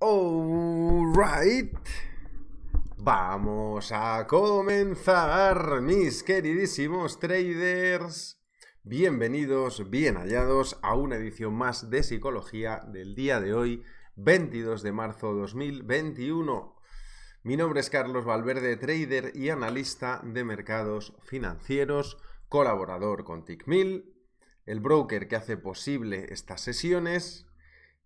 Alright. Vamos a comenzar, mis queridísimos traders. Bienvenidos, bien hallados a una edición más de Psicología del día de hoy, 22 de marzo 2021. Mi nombre es Carlos Valverde, trader y analista de mercados financieros, colaborador con TICMIL, el broker que hace posible estas sesiones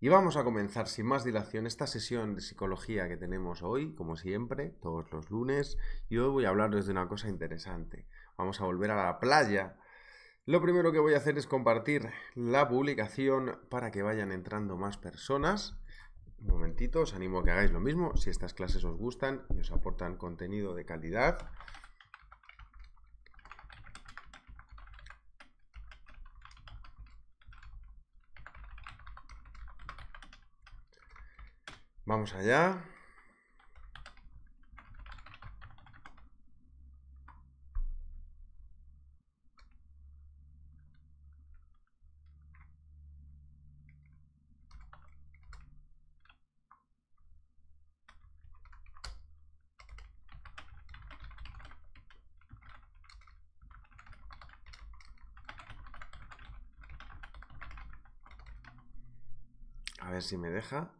y vamos a comenzar sin más dilación esta sesión de psicología que tenemos hoy, como siempre, todos los lunes. Y hoy voy a hablaros de una cosa interesante. Vamos a volver a la playa. Lo primero que voy a hacer es compartir la publicación para que vayan entrando más personas. Un momentito, os animo a que hagáis lo mismo si estas clases os gustan y os aportan contenido de calidad. Vamos allá. A ver si me deja.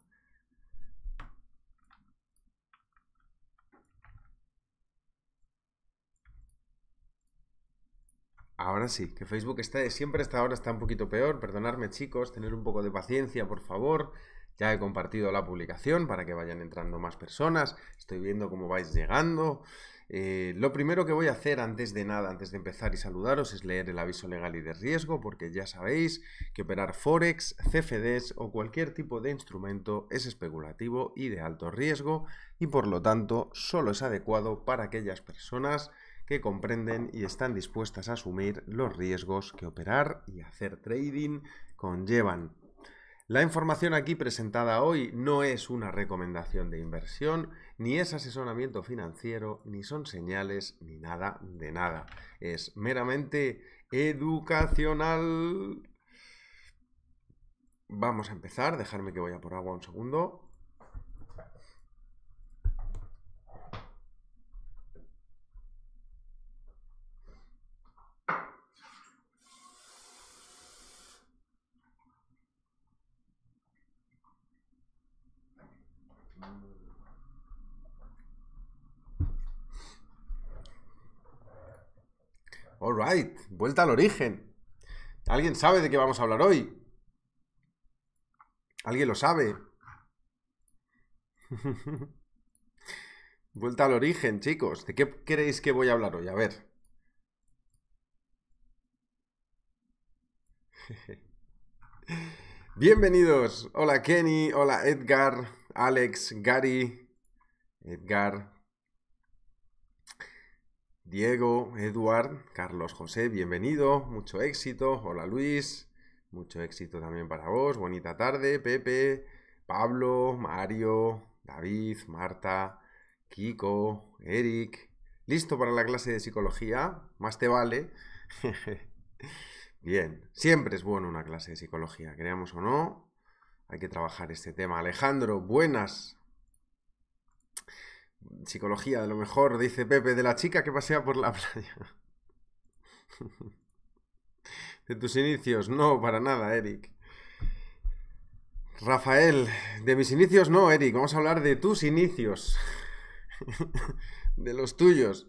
Ahora sí, que Facebook está, siempre hasta ahora está un poquito peor. Perdonadme, chicos, tener un poco de paciencia, por favor. Ya he compartido la publicación para que vayan entrando más personas. Estoy viendo cómo vais llegando. Eh, lo primero que voy a hacer antes de nada, antes de empezar y saludaros, es leer el aviso legal y de riesgo, porque ya sabéis que operar Forex, CFDs o cualquier tipo de instrumento es especulativo y de alto riesgo, y por lo tanto solo es adecuado para aquellas personas que comprenden y están dispuestas a asumir los riesgos que operar y hacer trading conllevan. La información aquí presentada hoy no es una recomendación de inversión, ni es asesoramiento financiero, ni son señales, ni nada de nada. Es meramente educacional. Vamos a empezar, dejarme que vaya por agua un segundo. Vuelta al origen. ¿Alguien sabe de qué vamos a hablar hoy? ¿Alguien lo sabe? Vuelta al origen, chicos. ¿De qué creéis que voy a hablar hoy? A ver. Bienvenidos. Hola Kenny, hola Edgar, Alex, Gary, Edgar, Diego, Eduard, Carlos José, bienvenido, mucho éxito. Hola Luis, mucho éxito también para vos. Bonita tarde, Pepe, Pablo, Mario, David, Marta, Kiko, Eric. ¿Listo para la clase de psicología? Más te vale. Bien, siempre es bueno una clase de psicología, creamos o no. Hay que trabajar este tema. Alejandro, buenas, Psicología, de lo mejor, dice Pepe, de la chica que pasea por la playa. de tus inicios, no, para nada, Eric. Rafael, de mis inicios no, Eric, vamos a hablar de tus inicios. de los tuyos.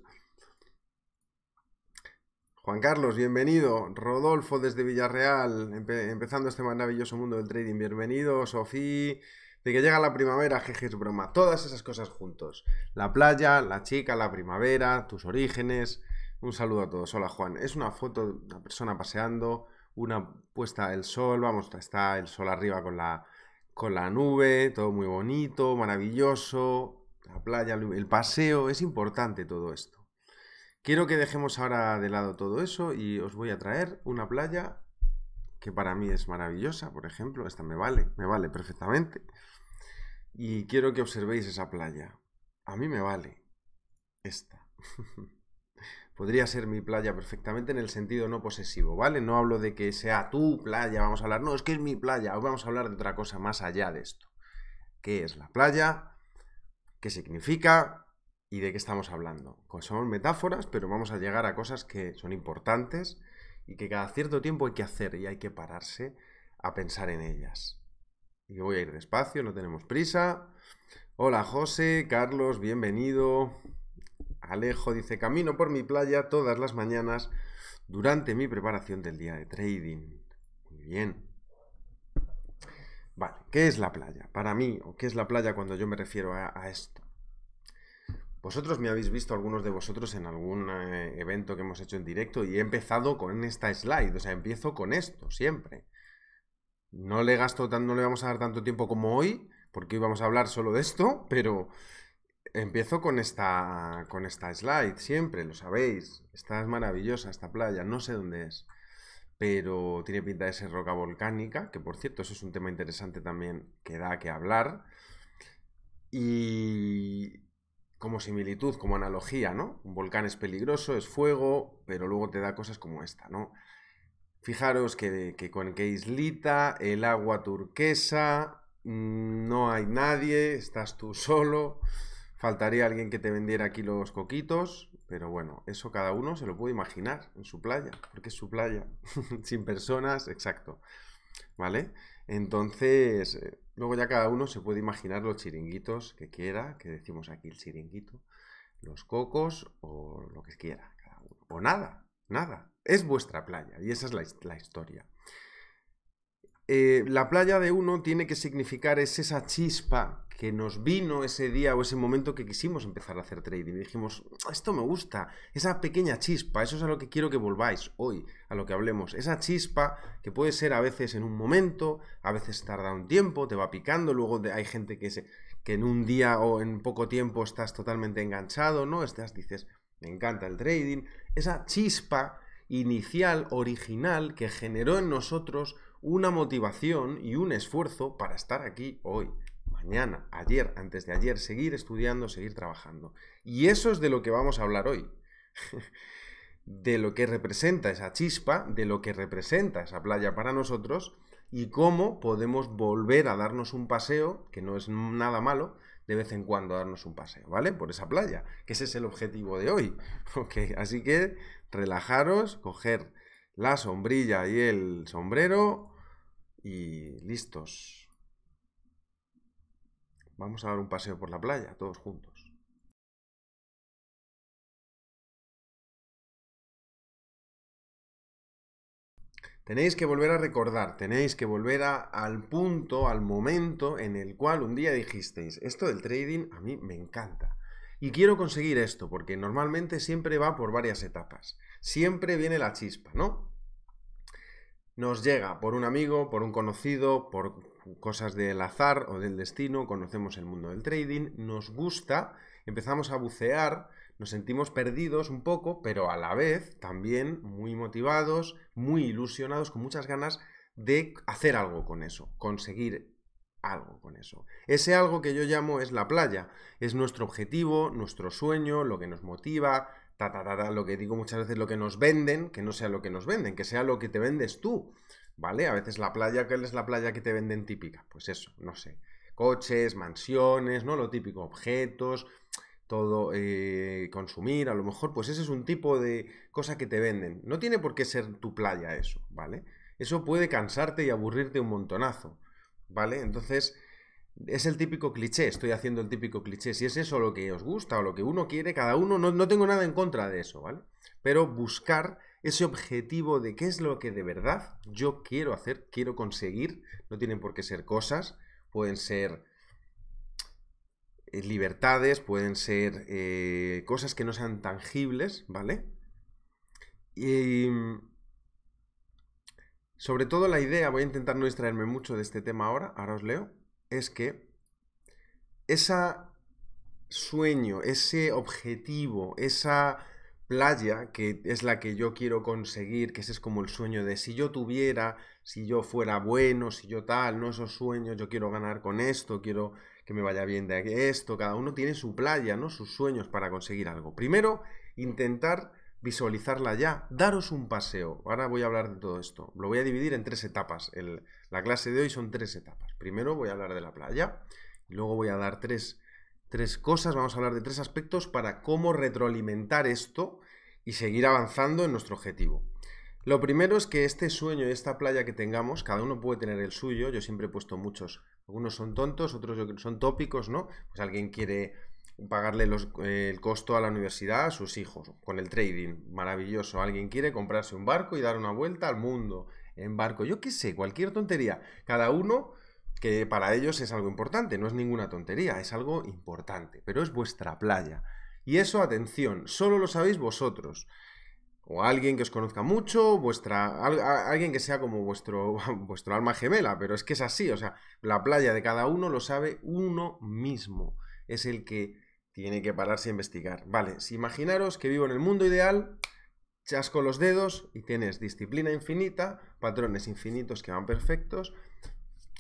Juan Carlos, bienvenido. Rodolfo desde Villarreal, empezando este maravilloso mundo del trading, bienvenido. Sofía, de que llega la primavera, jeje, es broma, todas esas cosas juntos. La playa, la chica, la primavera, tus orígenes. Un saludo a todos. Hola Juan, es una foto de una persona paseando, una puesta del sol, vamos, está el sol arriba con la, con la nube, todo muy bonito, maravilloso, la playa, el paseo, es importante todo esto. Quiero que dejemos ahora de lado todo eso y os voy a traer una playa que para mí es maravillosa, por ejemplo, esta me vale, me vale perfectamente. Y quiero que observéis esa playa. A mí me vale. Esta. Podría ser mi playa perfectamente en el sentido no posesivo, ¿vale? No hablo de que sea tu playa, vamos a hablar, no, es que es mi playa, hoy vamos a hablar de otra cosa más allá de esto. ¿Qué es la playa? ¿Qué significa? ¿Y de qué estamos hablando? son metáforas, pero vamos a llegar a cosas que son importantes y que cada cierto tiempo hay que hacer y hay que pararse a pensar en ellas y voy a ir despacio, no tenemos prisa. Hola José, Carlos, bienvenido. Alejo dice, camino por mi playa todas las mañanas durante mi preparación del día de trading. Muy bien. Vale, ¿qué es la playa? Para mí, o qué es la playa cuando yo me refiero a, esto. Vosotros me habéis visto, algunos de vosotros, en algún eh, evento que hemos hecho en directo y he empezado con esta slide, o sea, empiezo con esto siempre. No le gasto tanto, no le vamos a dar tanto tiempo como hoy, porque hoy vamos a hablar solo de esto, pero empiezo con esta, con esta slide, siempre, lo sabéis. Esta es maravillosa, esta playa, no sé dónde es, pero tiene pinta de ser roca volcánica, que por cierto, eso es un tema interesante también que da que hablar. Y como similitud, como analogía, ¿no? Un volcán es peligroso, es fuego, pero luego te da cosas como esta, ¿no? Fijaros que, con que islita, el agua turquesa, mm, no hay nadie, estás tú solo, faltaría alguien que te vendiera aquí los coquitos, pero bueno, eso cada uno se lo puede imaginar en su playa, porque es su playa, sin personas, exacto, ¿vale? Entonces, eh, luego ya cada uno se puede imaginar los chiringuitos que quiera, que decimos aquí el chiringuito, los cocos o lo que quiera, o nada, Nada. Es vuestra playa y esa es la, historia. Eh, la playa de uno tiene que significar es esa chispa que nos vino ese día o ese momento que quisimos empezar a hacer trading. Y dijimos, esto me gusta, esa pequeña chispa, eso es a lo que quiero que volváis hoy, a lo que hablemos. Esa chispa que puede ser a veces en un momento, a veces tarda un tiempo, te va picando, luego hay gente que, que en un día o en poco tiempo estás totalmente enganchado, ¿no? Estás, dices, me encanta el trading, esa chispa inicial, original, que generó en nosotros una motivación y un esfuerzo para estar aquí hoy, mañana, ayer, antes de ayer, seguir estudiando, seguir trabajando. Y eso es de lo que vamos a hablar hoy. de lo que representa esa chispa, de lo que representa esa playa para nosotros y cómo podemos volver a darnos un paseo, que no es nada malo, de vez en cuando darnos un paseo, ¿vale? Por esa playa, que ese es el objetivo de hoy. Okay, así que relajaros, coger la sombrilla y el sombrero y listos. Vamos a dar un paseo por la playa, todos juntos. Tenéis que volver a recordar, tenéis que volver a, al punto, al momento en el cual un día dijisteis, esto del trading a mí me encanta. Y quiero conseguir esto, porque normalmente siempre va por varias etapas. Siempre viene la chispa, ¿no? Nos llega por un amigo, por un conocido, por cosas del azar o del destino, conocemos el mundo del trading, nos gusta, empezamos a bucear, nos sentimos perdidos un poco, pero a la vez también muy motivados, muy ilusionados, con muchas ganas de hacer algo con eso, conseguir algo con eso. Ese algo que yo llamo es la playa, es nuestro objetivo, nuestro sueño, lo que nos motiva, ta, ta, lo que digo muchas veces, lo que nos venden, que no sea lo que nos venden, que sea lo que te vendes tú, ¿vale? A veces la playa, ¿cuál es la playa que te venden típica? Pues eso, no sé, coches, mansiones, ¿no? Lo típico, objetos, todo eh, consumir, a lo mejor, pues ese es un tipo de cosa que te venden. No tiene por qué ser tu playa eso, ¿vale? Eso puede cansarte y aburrirte un montonazo, ¿vale? Entonces, es el típico cliché, estoy haciendo el típico cliché. Si es eso lo que os gusta o lo que uno quiere, cada uno, no, no tengo nada en contra de eso, ¿vale? Pero buscar ese objetivo de qué es lo que de verdad yo quiero hacer, quiero conseguir, no tienen por qué ser cosas, pueden ser eh, libertades, pueden ser eh, cosas que no sean tangibles, ¿vale? Y sobre todo la idea, voy a intentar no distraerme mucho de este tema ahora, ahora os leo, es que ese sueño, ese objetivo, esa playa que es la que yo quiero conseguir, que ese es como el sueño de si yo tuviera, si yo fuera bueno, si yo tal, no esos sueños, yo quiero ganar con esto, quiero que me vaya bien de esto, cada uno tiene su playa, ¿no? Sus sueños para conseguir algo. Primero, intentar visualizarla ya, daros un paseo. Ahora voy a hablar de todo esto. Lo voy a dividir en tres etapas. la clase de hoy son tres etapas. Primero voy a hablar de la playa, y luego voy a dar tres, tres cosas, vamos a hablar de tres aspectos para cómo retroalimentar esto y seguir avanzando en nuestro objetivo. Lo primero es que este sueño, y esta playa que tengamos, cada uno puede tener el suyo, yo siempre he puesto muchos algunos son tontos, otros son tópicos, ¿no? Pues alguien quiere pagarle el costo a la universidad a sus hijos con el trading, maravilloso. Alguien quiere comprarse un barco y dar una vuelta al mundo en barco, yo qué sé, cualquier tontería. Cada uno que para ellos es algo importante, no es ninguna tontería, es algo importante, pero es vuestra playa. Y eso, atención, solo lo sabéis vosotros o alguien que os conozca mucho, vuestra, alguien que sea como vuestro, vuestro alma gemela, pero es que es así, o sea, la playa de cada uno lo sabe uno mismo, es el que tiene que pararse a investigar. Vale, si imaginaros que vivo en el mundo ideal, chasco los dedos y tienes disciplina infinita, patrones infinitos que van perfectos,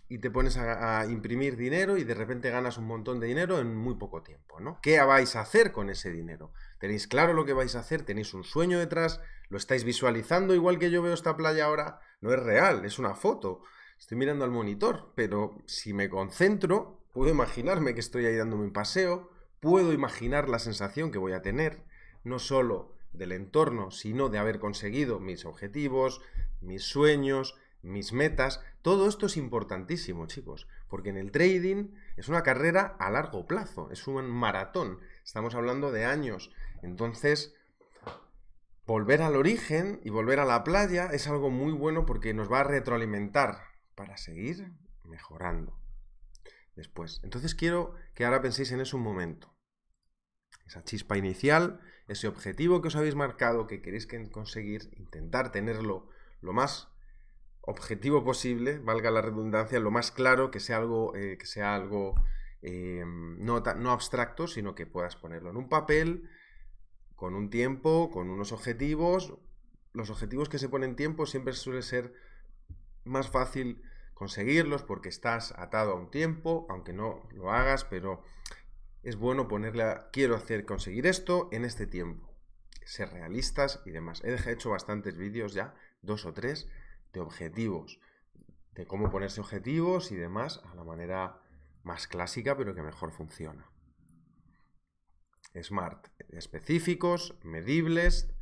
y te pones a, imprimir dinero y de repente ganas un montón de dinero en muy poco tiempo, ¿no? ¿Qué vais a hacer con ese dinero? ¿Tenéis claro lo que vais a hacer? ¿Tenéis un sueño detrás? ¿Lo estáis visualizando igual que yo veo esta playa ahora? No es real, es una foto. Estoy mirando al monitor, pero si me concentro, puedo imaginarme que estoy ahí dándome un paseo, puedo imaginar la sensación que voy a tener, no solo del entorno, sino de haber conseguido mis objetivos, mis sueños, mis metas, todo esto es importantísimo, chicos, porque en el trading es una carrera a largo plazo, es un maratón, estamos hablando de años. Entonces, volver al origen y volver a la playa es algo muy bueno porque nos va a retroalimentar para seguir mejorando después. Entonces quiero que ahora penséis en eso un momento. Esa chispa inicial, ese objetivo que os habéis marcado, que queréis conseguir, intentar tenerlo lo más objetivo posible, valga la redundancia, lo más claro, que sea algo, eh, que sea algo em, no, abstracto, sino que puedas ponerlo en un papel, con un tiempo, con unos objetivos. Los objetivos que se ponen tiempo siempre suele ser más fácil conseguirlos porque estás atado a un tiempo, aunque no lo hagas, pero es bueno ponerle quiero hacer conseguir esto en este tiempo. Ser realistas y demás. He hecho bastantes vídeos ya, dos o tres, de objetivos, de cómo ponerse objetivos y demás a la manera más clásica, pero que mejor funciona. SMART, específicos, medibles,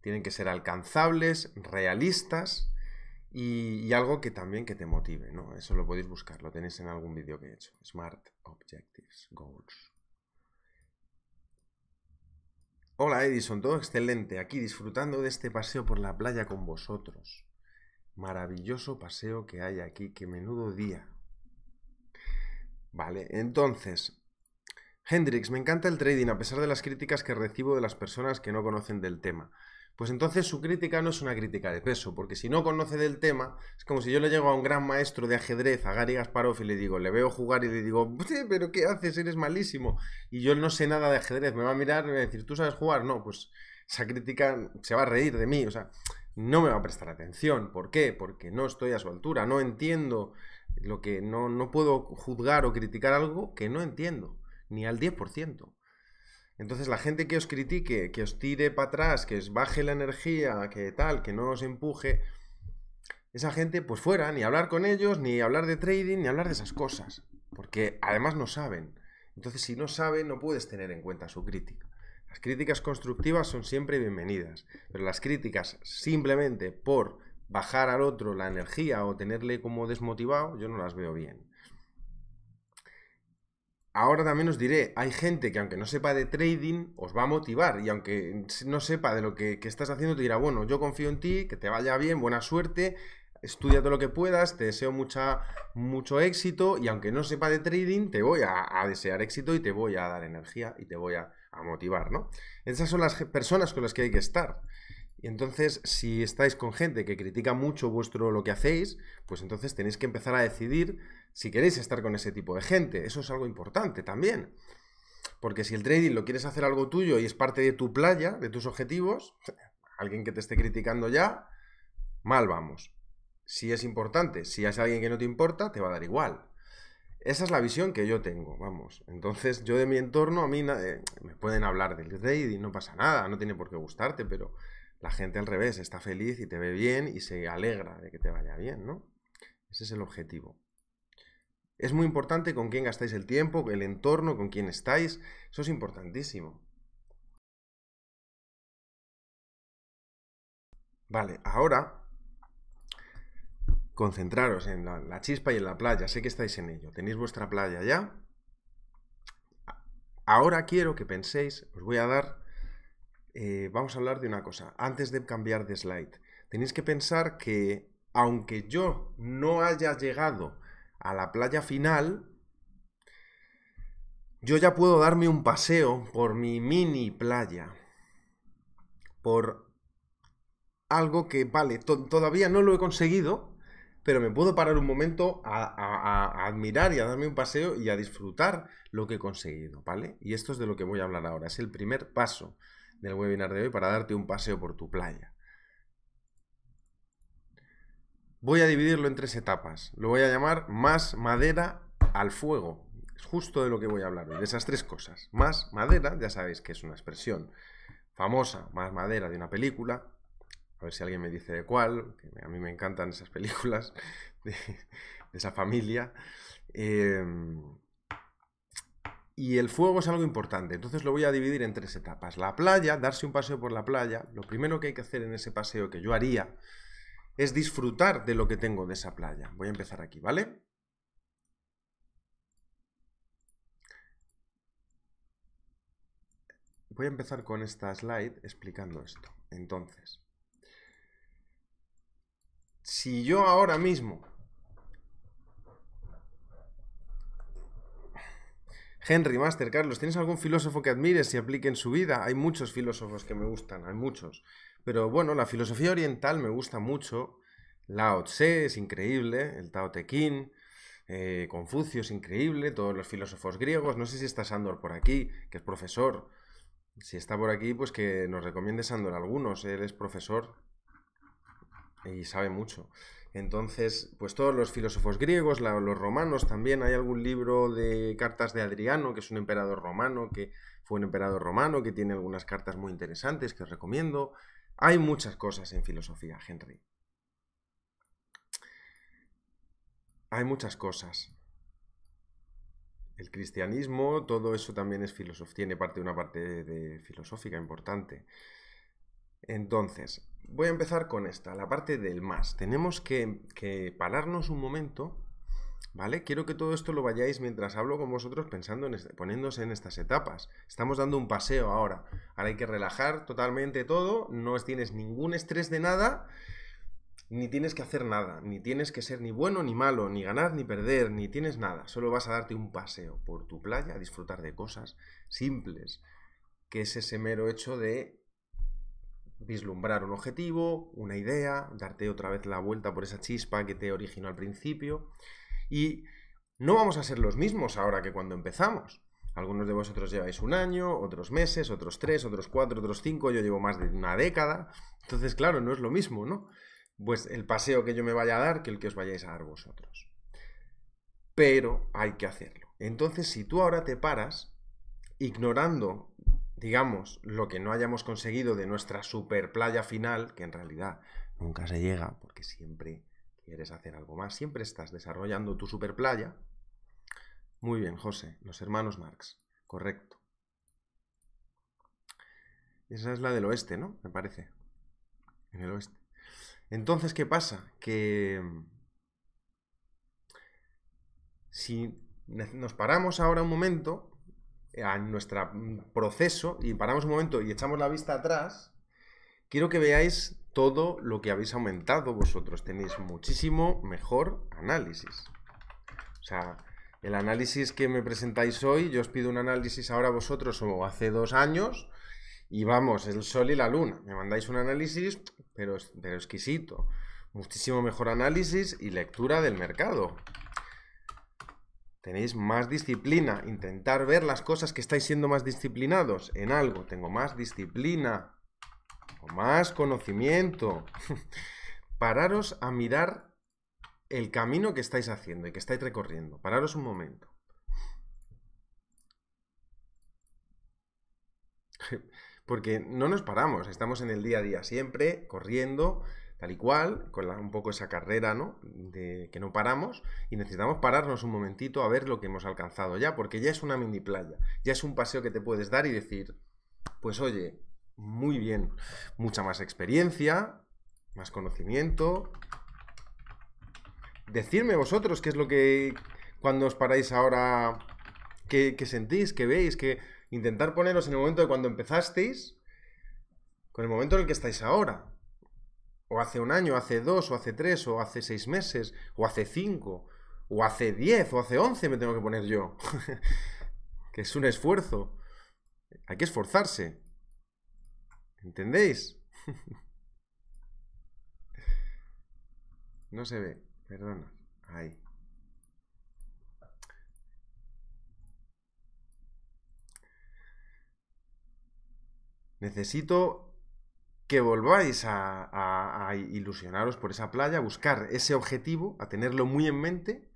tienen que ser alcanzables, realistas y, algo que también que te motive, ¿no? Eso lo podéis buscar, lo tenéis en algún vídeo que he hecho. Smart Objectives, Goals. Hola Edison, todo excelente, aquí disfrutando de este paseo por la playa con vosotros maravilloso paseo que hay aquí, que menudo día. Vale, entonces, Hendrix, me encanta el trading a pesar de las críticas que recibo de las personas que no conocen del tema. Pues entonces su crítica no es una crítica de peso, porque si no conoce del tema, es como si yo le llego a un gran maestro de ajedrez, a Gary Gasparov, y le digo, le veo jugar y le digo, pero ¿qué haces? Eres malísimo. Y yo no sé nada de ajedrez, me va a mirar y me va a decir, ¿tú sabes jugar? No, pues esa crítica se va a reír de mí, o sea, no me va a prestar atención. ¿Por qué? Porque no estoy a su altura, no entiendo lo que no, no puedo juzgar o criticar algo que no entiendo, ni al 10%. Entonces la gente que os critique, que os tire para atrás, que os baje la energía, que tal, que no os empuje, esa gente pues fuera, ni hablar con ellos, ni hablar de trading, ni hablar de esas cosas. Porque además no saben. Entonces si no saben no puedes tener en cuenta su crítica. Las críticas constructivas son siempre bienvenidas, pero las críticas simplemente por bajar al otro la energía o tenerle como desmotivado, yo no las veo bien. Ahora también os diré, hay gente que aunque no sepa de trading, os va a motivar y aunque no sepa de lo que, estás haciendo, te dirá, bueno, yo confío en ti, que te vaya bien, buena suerte, estudia todo lo que puedas, te deseo mucha, mucho éxito y aunque no sepa de trading, te voy a desear éxito y te voy a dar energía y te voy a motivar, ¿no? Esas son las personas con las que hay que estar. Y entonces, si estáis con gente que critica mucho vuestro lo que hacéis, pues entonces tenéis que empezar a decidir si queréis estar con ese tipo de gente. Eso es algo importante también. Porque si el trading lo quieres hacer algo tuyo y es parte de tu playa, de tus objetivos, alguien que te esté criticando ya, mal vamos. Si es importante, si es alguien que no te importa, te va a dar igual. Esa es la visión que yo tengo, vamos. Entonces, yo de mi entorno, a mí eh, me pueden hablar del y no pasa nada, no tiene por qué gustarte, pero la gente al revés está feliz y te ve bien y se alegra de que te vaya bien, ¿no? Ese es el objetivo. Es muy importante con quién gastáis el tiempo, el entorno, con quién estáis. Eso es importantísimo. Vale, ahora concentraros en la, chispa y en la playa. Sé que estáis en ello. Tenéis vuestra playa ya. Ahora quiero que penséis, os voy a dar, eh, vamos a hablar de una cosa, antes de cambiar de slide. Tenéis que pensar que aunque yo no haya llegado a la playa final, yo ya puedo darme un paseo por mi mini playa, por algo que, vale, todavía no lo he conseguido, pero me puedo parar un momento a, admirar y a darme un paseo y a disfrutar lo que he conseguido, ¿vale? Y esto es de lo que voy a hablar ahora. Es el primer paso del webinar de hoy para darte un paseo por tu playa. Voy a dividirlo en tres etapas. Lo voy a llamar más madera al fuego. Es justo de lo que voy a hablar hoy, de esas tres cosas. Más madera, ya sabéis que es una expresión famosa, más madera de una película, a ver si alguien me dice de cuál, a mí me encantan esas películas de, esa familia. Em, y el fuego es algo importante, entonces lo voy a dividir en tres etapas. La playa, darse un paseo por la playa, lo primero que hay que hacer en ese paseo que yo haría es disfrutar de lo que tengo de esa playa. Voy a empezar aquí, ¿vale? Voy a empezar con esta slide explicando esto. Entonces, si yo ahora mismo, Henry, Master, Carlos, ¿tienes algún filósofo que admires y aplique en su vida? Hay muchos filósofos que me gustan, hay muchos. Pero bueno, la filosofía oriental me gusta mucho. Lao Tse es increíble, el Tao Te Ching, eh, Confucio es increíble, todos los filósofos griegos. No sé si está Sándor por aquí, que es profesor. Si está por aquí, pues que nos recomiende Sandor algunos. Él es profesor y sabe mucho. Entonces, pues todos los filósofos griegos, los romanos también, hay algún libro de cartas de Adriano, que es un emperador romano, que fue un emperador romano, que tiene algunas cartas muy interesantes que os recomiendo. Hay muchas cosas en filosofía, Henry. Hay muchas cosas. El cristianismo, todo eso también es filosofía, tiene parte, una parte de filosófica importante. Entonces, voy a empezar con esta, la parte del más. Tenemos que, pararnos un momento, ¿vale? Quiero que todo esto lo vayáis mientras hablo con vosotros pensando en este, poniéndose en estas etapas. Estamos dando un paseo ahora. Ahora hay que relajar totalmente todo, no tienes ningún estrés de nada, ni tienes que hacer nada, ni tienes que ser ni bueno ni malo, ni ganar ni perder, ni tienes nada. Solo vas a darte un paseo por tu playa, a disfrutar de cosas simples, que es ese mero hecho de vislumbrar un objetivo, una idea, darte otra vez la vuelta por esa chispa que te originó al principio. Y no vamos a ser los mismos ahora que cuando empezamos. Algunos de vosotros lleváis un año, otros meses, otros tres, otros cuatro, otros cinco, yo llevo más de una década. Entonces, claro, no es lo mismo, ¿no? Pues el paseo que yo me vaya a dar que el que os vayáis a dar vosotros. Pero hay que hacerlo. Entonces, si tú ahora te paras, ignorando digamos, lo que no hayamos conseguido de nuestra super playa final, que en realidad nunca se llega, porque siempre quieres hacer algo más, siempre estás desarrollando tu super playa. Muy bien, José, los hermanos Marx, correcto. Esa es la del oeste, ¿no? Me parece. En el oeste. Entonces, ¿qué pasa? Que mm, si nos paramos ahora un momento, a nuestro mm, proceso y paramos un momento y echamos la vista atrás, quiero que veáis todo lo que habéis aumentado vosotros. Tenéis muchísimo mejor análisis. O sea, el análisis que me presentáis hoy, yo os pido un análisis ahora vosotros o hace dos años y vamos, el sol y la luna. Me mandáis un análisis, pero, pero exquisito. Muchísimo mejor análisis y lectura del mercado tenéis más disciplina, intentar ver las cosas que estáis siendo más disciplinados en algo. Tengo más disciplina, o más conocimiento. Pararos a mirar el camino que estáis haciendo y que estáis recorriendo. Pararos un momento. Porque no nos paramos, estamos en el día a día siempre, corriendo, tal y cual, con un poco esa carrera, ¿no? De que no paramos y necesitamos pararnos un momentito a ver lo que hemos alcanzado ya, porque ya es una mini playa, ya es un paseo que te puedes dar y decir, pues oye, muy bien, mucha más experiencia, más conocimiento. decirme vosotros qué es lo que cuando os paráis ahora, qué, sentís, qué veis, que intentar poneros en el momento de cuando empezasteis con el momento en el que estáis ahora o hace un año, o hace dos, o hace tres, o hace seis meses, o hace cinco, o hace diez, o hace once me tengo que poner yo. que es un esfuerzo. Hay que esforzarse. ¿Entendéis? no se ve, perdona. Ahí. Necesito que volváis a, ilusionaros por esa playa, a buscar ese objetivo, a tenerlo muy en mente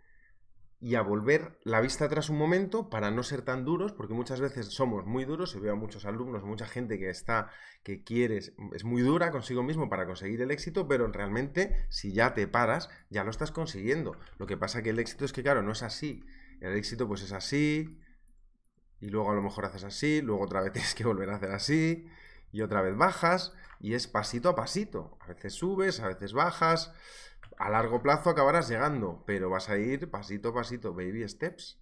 y a volver la vista atrás un momento para no ser tan duros, porque muchas veces somos muy duros, y veo a muchos alumnos, mucha gente que está, que quieres, es muy dura consigo mismo para conseguir el éxito, pero realmente si ya te paras, ya lo estás consiguiendo. Lo que pasa que el éxito es que, claro, no es así. El éxito pues es así, y luego a lo mejor haces así, luego otra vez tienes que volver a hacer así, y otra vez bajas, y es pasito a pasito. A veces subes, a veces bajas. A largo plazo acabarás llegando, pero vas a ir pasito a pasito, baby steps.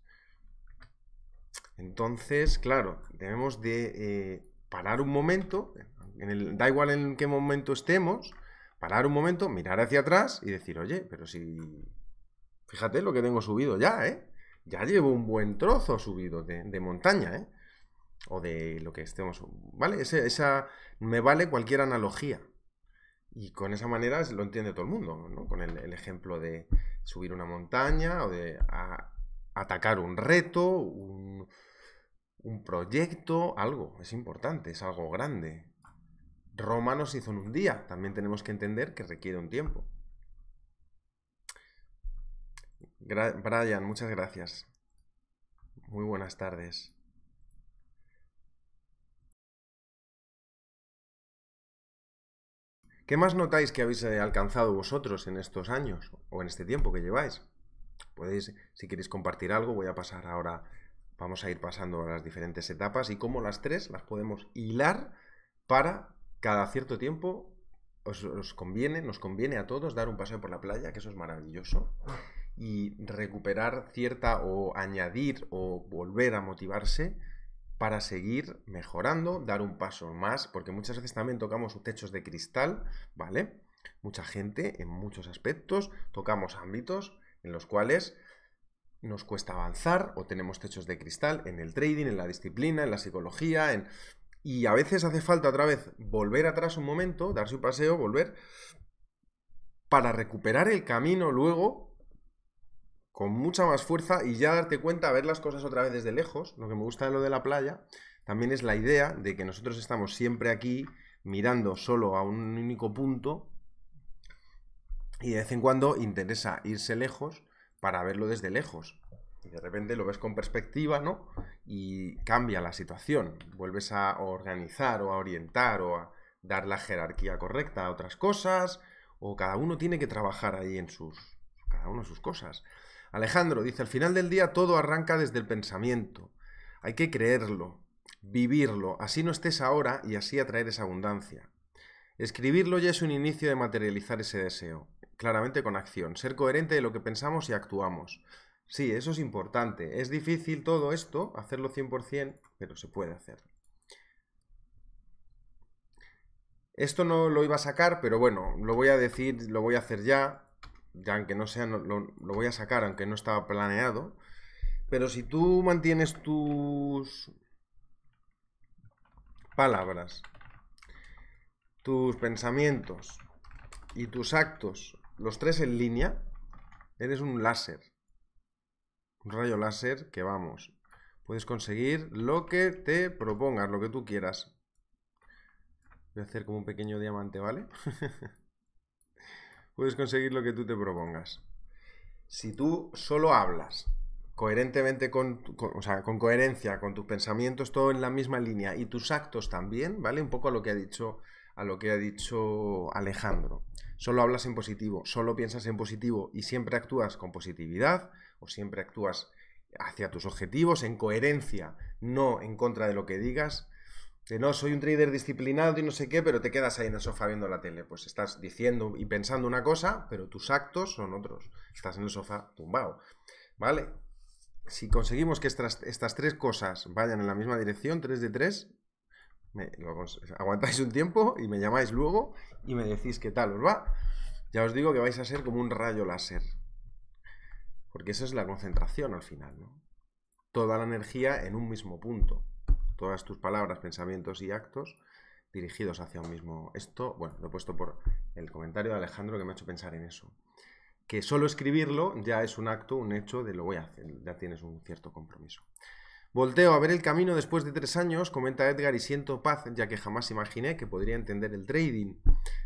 Entonces, claro, debemos de eh, parar un momento, en el, da igual en qué momento estemos, parar un momento, mirar hacia atrás y decir, oye, pero si... Fíjate lo que tengo subido ya, ¿eh? Ya llevo un buen trozo subido de, de montaña, ¿eh? o de lo que estemos. ¿Vale? esa me vale cualquier analogía. Y con esa manera lo entiende todo el mundo, ¿no? Con el, ejemplo de subir una montaña o de atacar un reto, un, proyecto, algo. Es importante, es algo grande. Roma nos hizo en un día. También tenemos que entender que requiere un tiempo. Brian, muchas gracias. Muy buenas tardes. ¿Qué más notáis que habéis eh, alcanzado vosotros en estos años o en este tiempo que lleváis? Podéis, si queréis compartir algo, voy a pasar ahora, vamos a ir pasando a las diferentes etapas y cómo las tres las podemos hilar para cada cierto tiempo os, os conviene, nos conviene a todos dar un paseo por la playa, que eso es maravilloso, y recuperar cierta o añadir o volver a motivarse para seguir mejorando, dar un paso más, porque muchas veces también tocamos techos de cristal, ¿vale? Mucha gente en muchos aspectos, tocamos ámbitos en los cuales nos cuesta avanzar o tenemos techos de cristal en el trading, en la disciplina, en la psicología, en... y a veces hace falta otra vez volver atrás un momento, darse un paseo, volver para recuperar el camino luego con mucha más fuerza y ya darte cuenta, ver las cosas otra vez desde lejos. Lo que me gusta de lo de la playa también es la idea de que nosotros estamos siempre aquí mirando solo a un único punto y de vez en cuando interesa irse lejos para verlo desde lejos. Y de repente lo ves con perspectiva, ¿no? Y cambia la situación. Vuelves a organizar o a orientar o a dar la jerarquía correcta a otras cosas o cada uno tiene que trabajar ahí en sus cada uno sus cosas. Alejandro dice, al final del día todo arranca desde el pensamiento. Hay que creerlo, vivirlo, así no estés ahora y así atraer esa abundancia. Escribirlo ya es un inicio de materializar ese deseo, claramente con acción, ser coherente de lo que pensamos y actuamos. Sí, eso es importante. Es difícil todo esto, hacerlo 100%, pero se puede hacer. Esto no lo iba a sacar, pero bueno, lo voy a decir, lo voy a hacer ya ya aunque no sea, lo, lo voy a sacar, aunque no estaba planeado. Pero si tú mantienes tus palabras, tus pensamientos y tus actos, los tres en línea, eres un láser. Un rayo láser que vamos. Puedes conseguir lo que te propongas, lo que tú quieras. Voy a hacer como un pequeño diamante, ¿vale? puedes conseguir lo que tú te propongas. Si tú solo hablas coherentemente, con, o sea, con coherencia, con tus pensamientos, todo en la misma línea y tus actos también, ¿vale? Un poco a lo que ha dicho, a lo que ha dicho Alejandro. Solo hablas en positivo, solo piensas en positivo y siempre actúas con positividad o siempre actúas hacia tus objetivos en coherencia, no en contra de lo que digas, que no, soy un trader disciplinado y no sé qué, pero te quedas ahí en el sofá viendo la tele. Pues estás diciendo y pensando una cosa, pero tus actos son otros. Estás en el sofá tumbado. ¿Vale? Si conseguimos que estas, tres cosas vayan en la misma dirección, 3 de 3, aguantáis un tiempo y me llamáis luego y me decís qué tal os va. Ya os digo que vais a ser como un rayo láser. Porque esa es la concentración al final, Toda la energía en un mismo punto todas tus palabras, pensamientos y actos dirigidos hacia un mismo. Esto, bueno, lo he puesto por el comentario de Alejandro que me ha hecho pensar en eso. Que solo escribirlo ya es un acto, un hecho de lo voy a hacer, ya tienes un cierto compromiso. Volteo a ver el camino después de tres años, comenta Edgar, y siento paz, ya que jamás imaginé que podría entender el trading.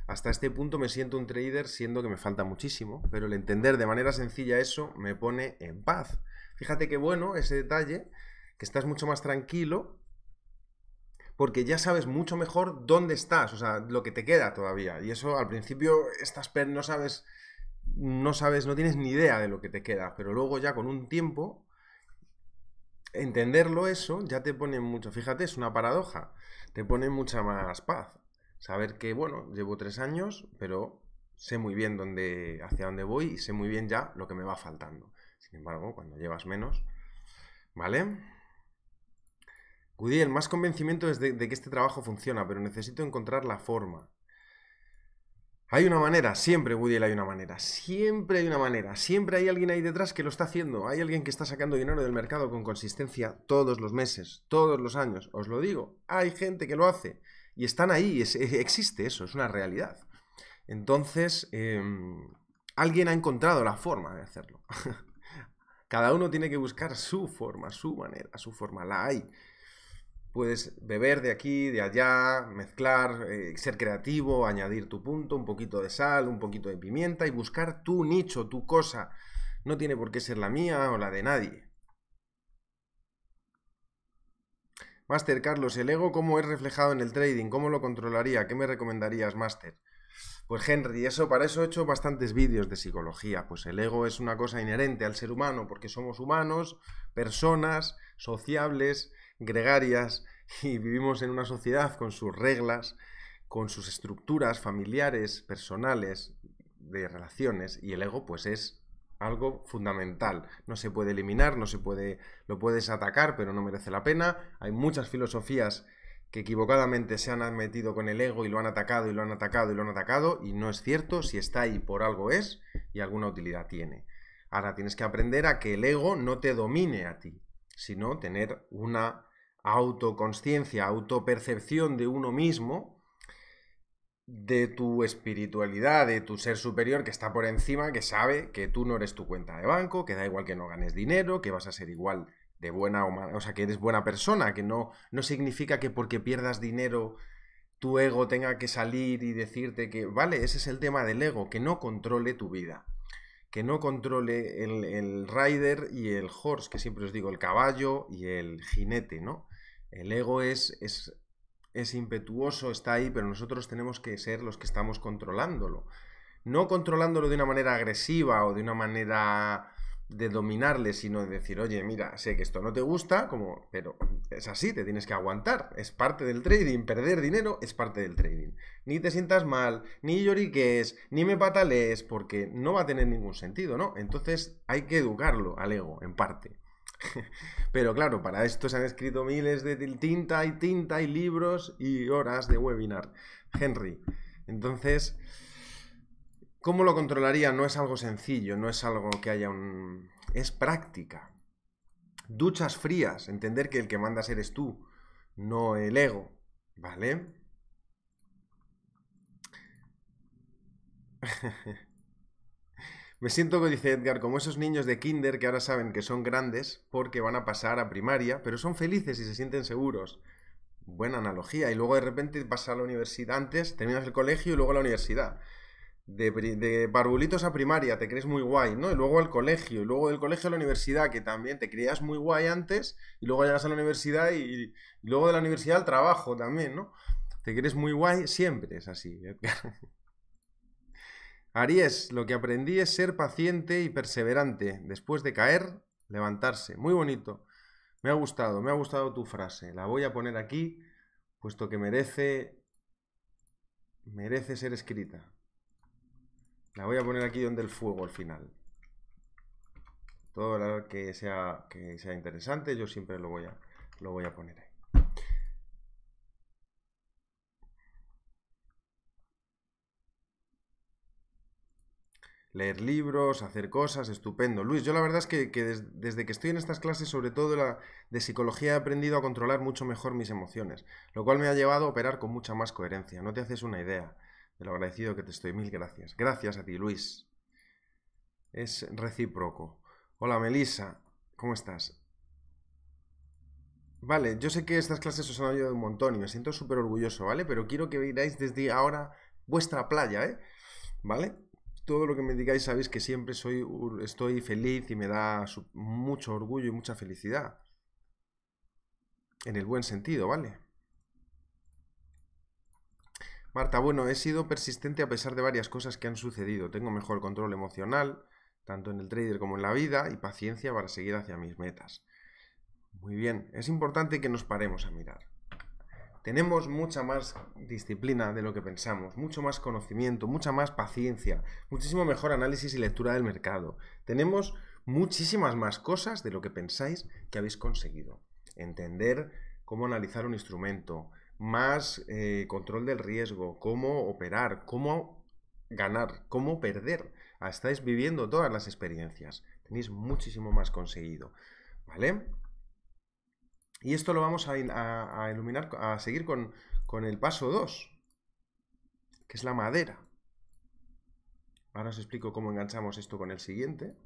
Hasta este punto me siento un trader, siendo que me falta muchísimo, pero el entender de manera sencilla eso me pone en paz. Fíjate qué bueno ese detalle, que estás mucho más tranquilo porque ya sabes mucho mejor dónde estás, o sea, lo que te queda todavía. Y eso al principio estás no sabes no sabes, no tienes ni idea de lo que te queda, pero luego ya con un tiempo entenderlo eso ya te pone mucho, fíjate, es una paradoja, te pone mucha más paz. Saber que, bueno, llevo tres años, pero sé muy bien dónde, hacia dónde voy y sé muy bien ya lo que me va faltando. Sin embargo, cuando llevas menos, ¿vale? Udiel, más convencimiento es de, que este trabajo funciona, pero necesito encontrar la forma. Hay una manera, siempre, Gudiel, hay una manera. Siempre hay una manera. Siempre hay alguien ahí detrás que lo está haciendo. Hay alguien que está sacando dinero del mercado con consistencia todos los meses, todos los años. Os lo digo. Hay gente que lo hace. Y están ahí. existe eso. Es una realidad. Entonces, em, alguien ha encontrado la forma de hacerlo. Cada uno tiene que buscar su forma, su manera, su forma. La hay. Puedes beber de aquí, de allá, mezclar, eh, ser creativo, añadir tu punto, un poquito de sal, un poquito de pimienta y buscar tu nicho, tu cosa. No tiene por qué ser la mía o la de nadie. Master Carlos, ¿el ego cómo es reflejado en el trading? ¿Cómo lo controlaría? ¿Qué me recomendarías, Master? Pues Henry, eso para eso he hecho bastantes vídeos de psicología. Pues el ego es una cosa inherente al ser humano, porque somos humanos, personas, sociables, gregarias, y vivimos en una sociedad con sus reglas, con sus estructuras familiares, personales, de relaciones, y el ego, pues es algo fundamental. No se puede eliminar, no se puede. lo puedes atacar, pero no merece la pena. Hay muchas filosofías que equivocadamente se han metido con el ego y lo han atacado y lo han atacado y lo han atacado y no es cierto, si está ahí por algo es y alguna utilidad tiene. Ahora tienes que aprender a que el ego no te domine a ti, sino tener una autoconsciencia, autopercepción de uno mismo, de tu espiritualidad, de tu ser superior que está por encima, que sabe que tú no eres tu cuenta de banco, que da igual que no ganes dinero, que vas a ser igual de buena humana, o sea, que eres buena persona, que no, no significa que porque pierdas dinero tu ego tenga que salir y decirte que, vale, ese es el tema del ego, que no controle tu vida, que no controle el, rider y el horse, que siempre os digo, el caballo y el jinete, ¿no? El ego es, es impetuoso, está ahí, pero nosotros tenemos que ser los que estamos controlándolo. No controlándolo de una manera agresiva o de una manera de dominarle, sino de decir, oye, mira, sé que esto no te gusta, como, pero es así, te tienes que aguantar. Es parte del trading, perder dinero es parte del trading. Ni te sientas mal, ni lloriques, ni me patales, porque no va a tener ningún sentido, ¿no? Entonces hay que educarlo al ego, en parte. pero claro, para esto se han escrito miles de tinta y tinta y libros y horas de webinar. Henry. Entonces, ¿Cómo lo controlaría? No es algo sencillo, no es algo que haya un... Es práctica. Duchas frías, entender que el que mandas eres tú, no el ego, ¿vale? Me siento, dice Edgar, como esos niños de kinder que ahora saben que son grandes porque van a pasar a primaria, pero son felices y se sienten seguros. Buena analogía. Y luego de repente vas a la universidad antes, terminas el colegio y luego la universidad de, barbulitos a primaria, te crees muy guay, ¿no? Y luego al colegio, y luego del colegio a la universidad, que también te creías muy guay antes, y luego llegas a la universidad y, y luego de la universidad al trabajo también, ¿no? Te crees muy guay siempre, es así. ¿eh? Aries, lo que aprendí es ser paciente y perseverante. Después de caer, levantarse. Muy bonito. Me ha gustado, me ha gustado tu frase. La voy a poner aquí, puesto que merece merece ser escrita. La voy a poner aquí donde el fuego al final. Todo lo que sea, que sea interesante, yo siempre lo voy a, lo voy a poner ahí. leer libros, hacer cosas, estupendo. Luis, yo la verdad es que, desde que estoy en estas clases, sobre todo la, de psicología, he aprendido a controlar mucho mejor mis emociones, lo cual me ha llevado a operar con mucha más coherencia, no te haces una idea lo agradecido que te estoy, mil gracias. Gracias a ti, Luis. Es recíproco. Hola, Melisa. ¿Cómo estás? Vale, yo sé que estas clases os han ayudado un montón y me siento súper orgulloso, ¿vale? Pero quiero que veáis desde ahora vuestra playa, ¿eh? ¿Vale? Todo lo que me digáis sabéis que siempre soy, estoy feliz y me da mucho orgullo y mucha felicidad. En el buen sentido, ¿vale? Marta, bueno, he sido persistente a pesar de varias cosas que han sucedido. Tengo mejor control emocional, tanto en el trader como en la vida, y paciencia para seguir hacia mis metas. Muy bien, es importante que nos paremos a mirar. Tenemos mucha más disciplina de lo que pensamos, mucho más conocimiento, mucha más paciencia, muchísimo mejor análisis y lectura del mercado. Tenemos muchísimas más cosas de lo que pensáis que habéis conseguido. Entender cómo analizar un instrumento, más eh, control del riesgo, cómo operar, cómo ganar, cómo perder. Ah, estáis viviendo todas las experiencias. Tenéis muchísimo más conseguido. ¿Vale? Y esto lo vamos a, a iluminar, a seguir con, con el paso 2, que es la madera. Ahora os explico cómo enganchamos esto con el siguiente.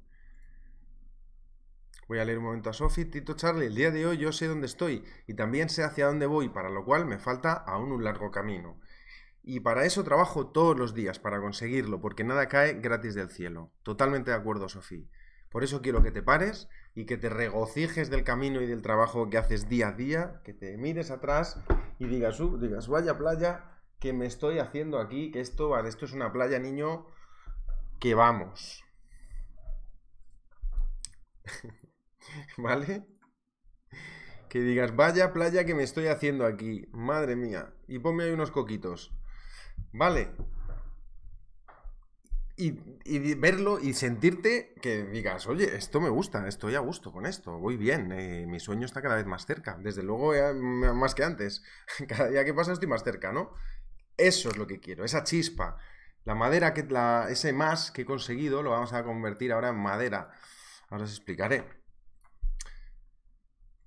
Voy a leer un momento a Sofi. Tito Charlie, el día de hoy yo sé dónde estoy y también sé hacia dónde voy, para lo cual me falta aún un largo camino. Y para eso trabajo todos los días, para conseguirlo, porque nada cae gratis del cielo. Totalmente de acuerdo, Sofi. Por eso quiero que te pares y que te regocijes del camino y del trabajo que haces día a día, que te mires atrás y digas, uh, digas, vaya playa que me estoy haciendo aquí, que esto, esto es una playa, niño, que vamos. ¿Vale? Que digas, vaya playa que me estoy haciendo aquí. Madre mía. Y ponme ahí unos coquitos. ¿Vale? Y, verlo y sentirte que digas, oye, esto me gusta, estoy a gusto con esto, voy bien, eh, mi sueño está cada vez más cerca, desde luego eh, más que antes, cada día que pasa estoy más cerca, ¿no? Eso es lo que quiero, esa chispa, la madera, que la, ese más que he conseguido lo vamos a convertir ahora en madera, ahora os explicaré.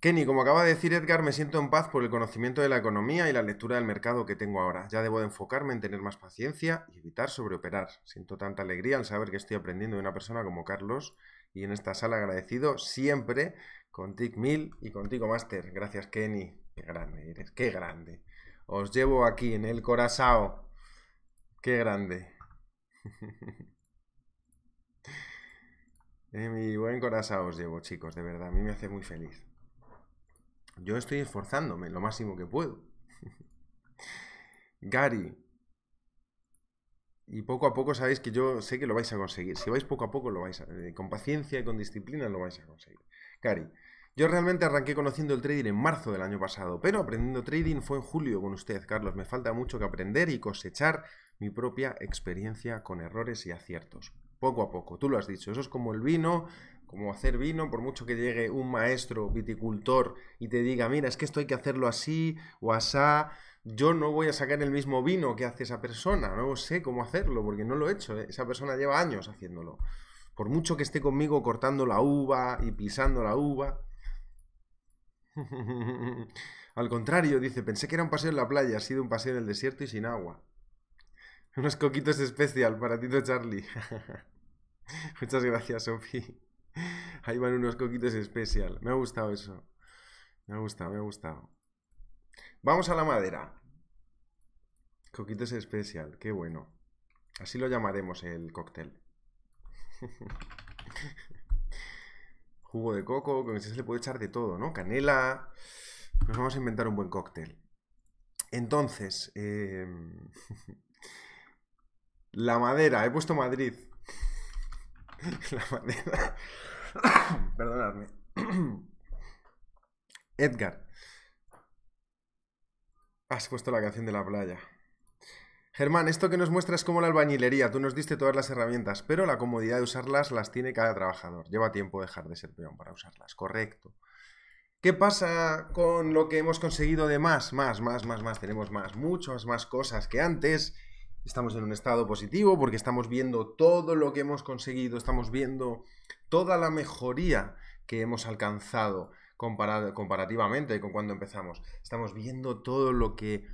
Kenny, como acaba de decir Edgar, me siento en paz por el conocimiento de la economía y la lectura del mercado que tengo ahora. Ya debo de enfocarme en tener más paciencia y evitar sobreoperar. Siento tanta alegría al saber que estoy aprendiendo de una persona como Carlos y en esta sala agradecido siempre con Tic Mil y contigo Master. Gracias Kenny, qué grande eres, qué grande. Os llevo aquí en el corazao. Qué grande. en mi buen corazón os llevo, chicos, de verdad. A mí me hace muy feliz. Yo estoy esforzándome lo máximo que puedo. Gary. Y poco a poco sabéis que yo sé que lo vais a conseguir. Si vais poco a poco, lo vais eh, con paciencia y con disciplina lo vais a conseguir. Gary, yo realmente arranqué conociendo el trading en marzo del año pasado, pero aprendiendo trading fue en julio con usted, Carlos. Me falta mucho que aprender y cosechar mi propia experiencia con errores y aciertos. Poco a poco, tú lo has dicho, eso es como el vino, como hacer vino, por mucho que llegue un maestro viticultor y te diga, mira, es que esto hay que hacerlo así o asá, yo no voy a sacar el mismo vino que hace esa persona, no sé cómo hacerlo porque no lo he hecho, ¿eh? esa persona lleva años haciéndolo. Por mucho que esté conmigo cortando la uva y pisando la uva. Al contrario, dice, pensé que era un paseo en la playa, ha sido un paseo en el desierto y sin agua. Unos coquitos especial para Tito Charlie. Muchas gracias, Sofía. Ahí van unos coquitos especial. Me ha gustado eso. Me ha gustado, me ha gustado. Vamos a la madera. Coquitos especial, qué bueno. Así lo llamaremos el cóctel. Jugo de coco, con se le puede echar de todo, ¿no? Canela. Nos vamos a inventar un buen cóctel. Entonces, em, la madera, he puesto Madrid, la manera. Perdonadme. Edgar. Has puesto la canción de la playa. Germán, esto que nos muestras es como la albañilería. Tú nos diste todas las herramientas, pero la comodidad de usarlas las tiene cada trabajador. Lleva tiempo dejar de ser peón para usarlas. Correcto. ¿Qué pasa con lo que hemos conseguido de más? Más, más, más, más. Tenemos más, muchas más cosas que antes estamos en un estado positivo porque estamos viendo todo lo que hemos conseguido, estamos viendo toda la mejoría que hemos alcanzado comparativamente con cuando empezamos. Estamos viendo todo lo que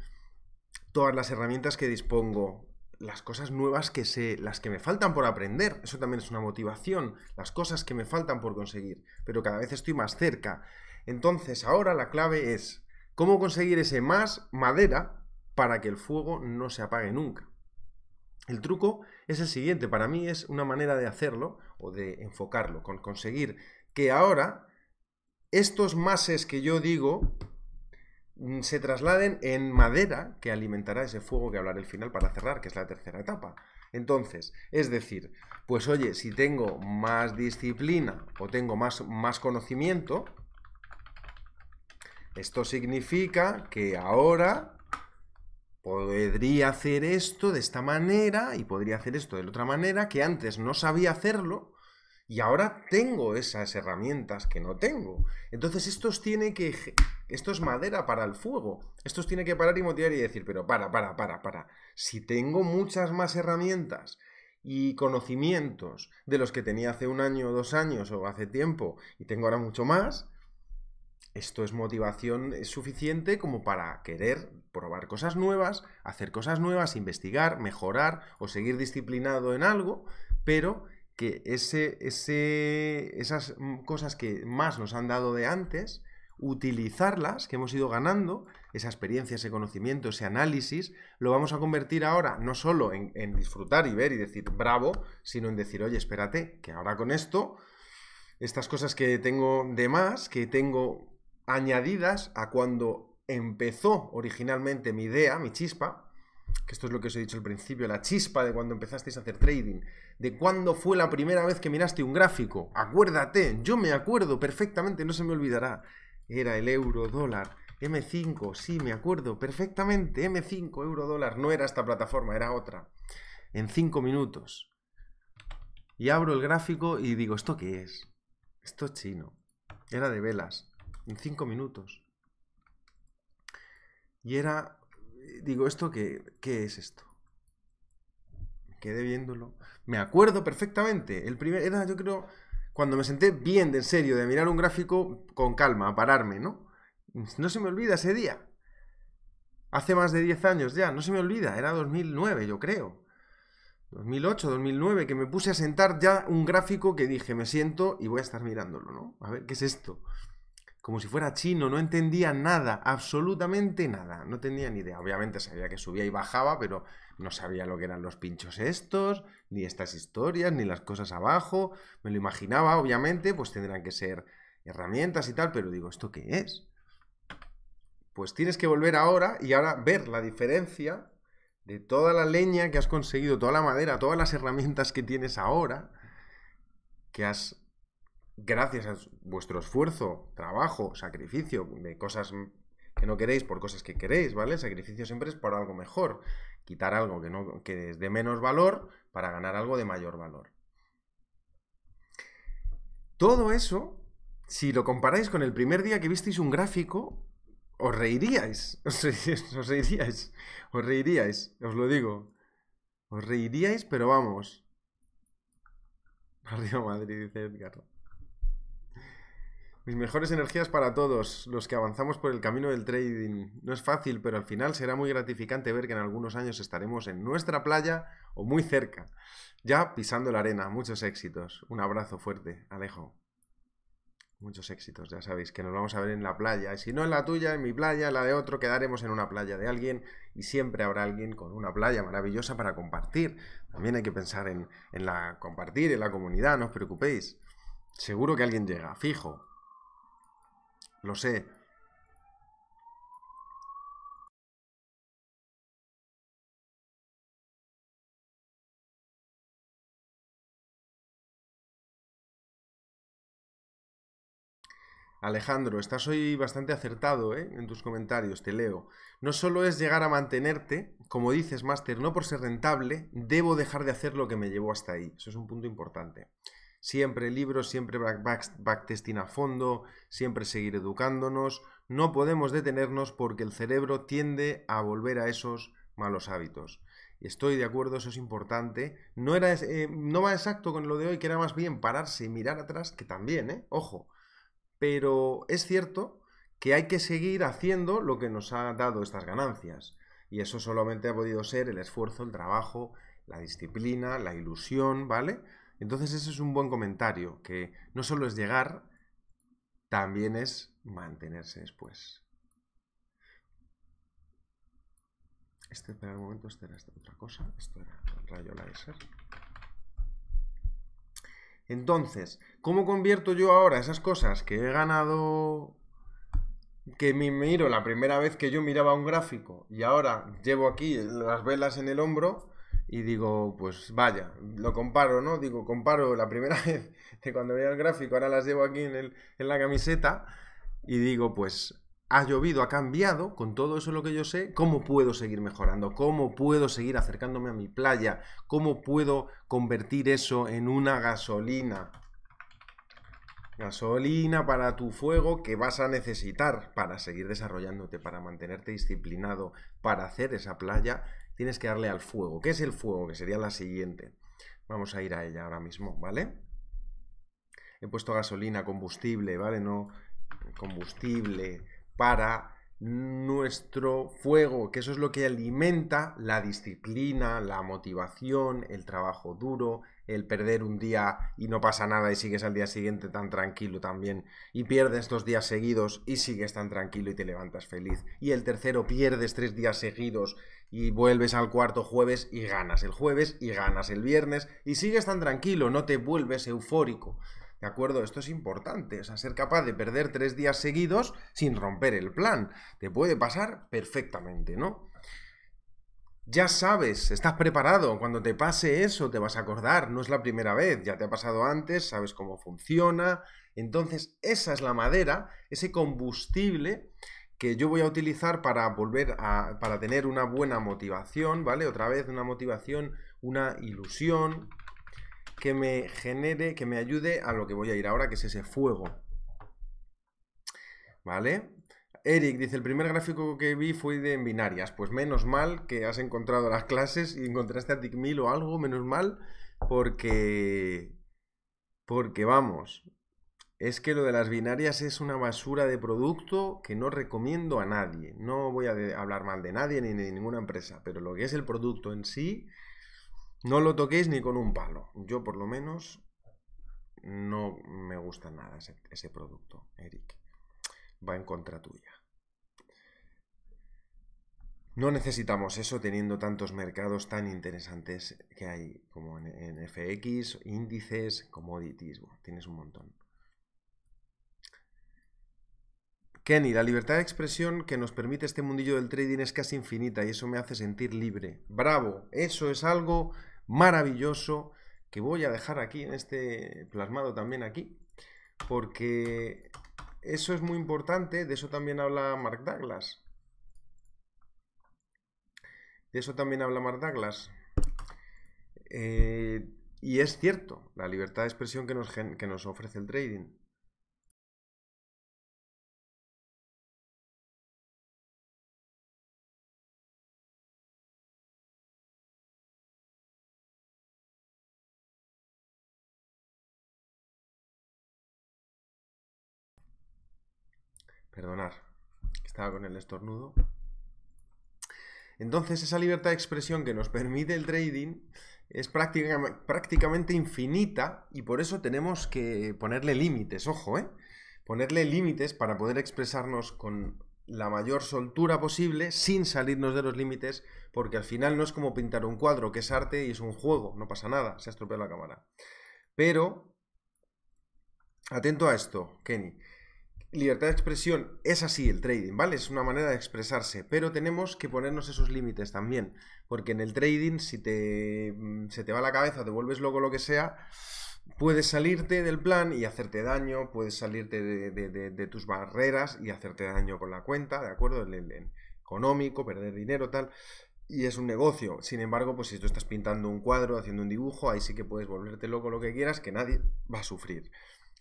todas las herramientas que dispongo, las cosas nuevas que sé, las que me faltan por aprender, eso también es una motivación, las cosas que me faltan por conseguir, pero cada vez estoy más cerca. Entonces, ahora la clave es cómo conseguir ese más madera para que el fuego no se apague nunca. El truco es el siguiente, para mí es una manera de hacerlo o de enfocarlo, con conseguir que ahora estos mases que yo digo mm, se trasladen en madera que alimentará ese fuego que hablaré al final para cerrar, que es la tercera etapa. Entonces, es decir, pues oye, si tengo más disciplina o tengo más, más conocimiento, esto significa que ahora podría hacer esto de esta manera y podría hacer esto de otra manera, que antes no sabía hacerlo y ahora tengo esas herramientas que no tengo. Entonces estos tiene que... Esto es madera para el fuego. Estos tiene que parar y motivar y decir, pero para, para, para, para. Si tengo muchas más herramientas y conocimientos de los que tenía hace un año, dos años o hace tiempo y tengo ahora mucho más, esto es motivación suficiente como para querer probar cosas nuevas, hacer cosas nuevas, investigar, mejorar o seguir disciplinado en algo, pero que ese, ese, esas cosas que más nos han dado de antes, utilizarlas que hemos ido ganando, esa experiencia, ese conocimiento, ese análisis, lo vamos a convertir ahora no solo en, en disfrutar y ver y decir bravo, sino en decir, oye, espérate, que ahora con esto, estas cosas que tengo de más, que tengo añadidas a cuando empezó originalmente mi idea, mi chispa, que esto es lo que os he dicho al principio, la chispa de cuando empezasteis a hacer trading, de cuándo fue la primera vez que miraste un gráfico. Acuérdate, yo me acuerdo perfectamente, no se me olvidará. Era el euro dólar. M5, sí, me acuerdo perfectamente. M5, euro dólar. No era esta plataforma, era otra. En cinco minutos. Y abro el gráfico y digo, ¿esto qué es? Esto es chino. Era de velas en cinco minutos. Y era, eh, digo, ¿esto qué, es esto? quedé viéndolo. Me acuerdo perfectamente. El primer, era, yo creo, cuando me senté bien, de en serio, de mirar un gráfico con calma, a pararme, ¿no? No se me olvida ese día. Hace más de 10 años ya, no se me olvida, era 2009, yo creo. 2008, 2009, que me puse a sentar ya un gráfico que dije, me siento y voy a estar mirándolo, ¿no? A ver, ¿qué es esto? como si fuera chino, no entendía nada, absolutamente nada, no tenía ni idea. Obviamente sabía que subía y bajaba, pero no sabía lo que eran los pinchos estos, ni estas historias, ni las cosas abajo. Me lo imaginaba, obviamente, pues tendrán que ser herramientas y tal, pero digo, ¿esto qué es? Pues tienes que volver ahora y ahora ver la diferencia de toda la leña que has conseguido, toda la madera, todas las herramientas que tienes ahora, que has gracias a vuestro esfuerzo, trabajo, sacrificio, de cosas que no queréis por cosas que queréis, ¿vale? sacrificio siempre es por algo mejor. Quitar algo que, no, es de menos valor para ganar algo de mayor valor. Todo eso, si lo comparáis con el primer día que visteis un gráfico, os reiríais. Os reiríais, os reiríais, os, lo digo. Os reiríais, pero vamos. Arriba Madrid, dice Edgar. Mis mejores energías para todos los que avanzamos por el camino del trading. No es fácil, pero al final será muy gratificante ver que en algunos años estaremos en nuestra playa o muy cerca, ya pisando la arena. Muchos éxitos. Un abrazo fuerte, Alejo. Muchos éxitos, ya sabéis que nos vamos a ver en la playa. Y si no en la tuya, en mi playa, en la de otro, quedaremos en una playa de alguien y siempre habrá alguien con una playa maravillosa para compartir. También hay que pensar en, la compartir, en la comunidad, no os preocupéis. Seguro que alguien llega, fijo. Lo sé. Alejandro, estás hoy bastante acertado ¿eh? en tus comentarios, te leo. No solo es llegar a mantenerte, como dices, Master, no por ser rentable, debo dejar de hacer lo que me llevó hasta ahí. Eso es un punto importante siempre libros, siempre backtesting a fondo, siempre seguir educándonos. No podemos detenernos porque el cerebro tiende a volver a esos malos hábitos. Estoy de acuerdo, eso es importante. No, era, eh, no va exacto con lo de hoy, que era más bien pararse y mirar atrás, que también, ¿eh? Ojo. Pero es cierto que hay que seguir haciendo lo que nos ha dado estas ganancias. Y eso solamente ha podido ser el esfuerzo, el trabajo, la disciplina, la ilusión, ¿vale? Entonces ese es un buen comentario, que no solo es llegar, también es mantenerse después. Este, espera un momento, esta era este, otra cosa, esto era el rayo láser. Entonces, ¿cómo convierto yo ahora esas cosas que he ganado, que me miro la primera vez que yo miraba un gráfico y ahora llevo aquí las velas en el hombro? y digo, pues vaya, lo comparo, ¿no? Digo, comparo la primera vez que cuando veía el gráfico, ahora las llevo aquí en, en la camiseta, y digo, pues ha llovido, ha cambiado, con todo eso lo que yo sé, ¿cómo puedo seguir mejorando? ¿Cómo puedo seguir acercándome a mi playa? ¿Cómo puedo convertir eso en una gasolina? Gasolina para tu fuego que vas a necesitar para seguir desarrollándote, para mantenerte disciplinado, para hacer esa playa tienes que darle al fuego. ¿Qué es el fuego? Que sería la siguiente. Vamos a ir a ella ahora mismo, ¿vale? He puesto gasolina, combustible, ¿vale? No, combustible para nuestro fuego, que eso es lo que alimenta la disciplina, la motivación, el trabajo duro, el perder un día y no pasa nada y sigues al día siguiente tan tranquilo también. Y pierdes dos días seguidos y sigues tan tranquilo y te levantas feliz. Y el tercero pierdes tres días seguidos y vuelves al cuarto jueves y ganas el jueves y ganas el viernes y sigues tan tranquilo, no te vuelves eufórico. ¿De acuerdo? Esto es importante. O sea, ser capaz de perder tres días seguidos sin romper el plan. Te puede pasar perfectamente, ¿no? ya sabes, estás preparado, cuando te pase eso te vas a acordar, no es la primera vez, ya te ha pasado antes, sabes cómo funciona, entonces esa es la madera, ese combustible que yo voy a utilizar para volver a, para tener una buena motivación, ¿vale? Otra vez una motivación, una ilusión que me genere, que me ayude a lo que voy a ir ahora, que es ese fuego, ¿vale? Eric dice, el primer gráfico que vi fue de binarias. Pues menos mal que has encontrado las clases y encontraste a Ticmil o algo, menos mal, porque... Porque vamos, es que lo de las binarias es una basura de producto que no recomiendo a nadie. No voy a hablar mal de nadie ni de ninguna empresa, pero lo que es el producto en sí, no lo toquéis ni con un palo. Yo por lo menos no me gusta nada ese, ese producto, Eric. Va en contra tuya. No necesitamos eso teniendo tantos mercados tan interesantes que hay como en, FX, índices, commodities, bueno, tienes un montón. Kenny, la libertad de expresión que nos permite este mundillo del trading es casi infinita y eso me hace sentir libre. Bravo, eso es algo maravilloso que voy a dejar aquí en este plasmado también aquí, porque eso es muy importante, de eso también habla Mark Douglas eso también habla Mark Douglas. Eh, y es cierto, la libertad de expresión que nos, que nos ofrece el trading. Perdonar, estaba con el estornudo. Entonces esa libertad de expresión que nos permite el trading es prácticamente infinita y por eso tenemos que ponerle límites, ojo, ¿eh? Ponerle límites para poder expresarnos con la mayor soltura posible sin salirnos de los límites, porque al final no es como pintar un cuadro, que es arte y es un juego, no pasa nada, se ha estropeado la cámara. Pero, atento a esto, Kenny. Libertad de expresión es así el trading, ¿vale? Es una manera de expresarse, pero tenemos que ponernos esos límites también, porque en el trading si te, mm, se te va la cabeza, te vuelves loco lo que sea, puedes salirte del plan y hacerte daño, puedes salirte de, tus barreras y hacerte daño con la cuenta, ¿de acuerdo? económico, perder dinero, tal y es un negocio. Sin embargo, pues si tú estás pintando un cuadro, haciendo un dibujo, ahí sí que puedes volverte loco lo que quieras, que nadie va a sufrir.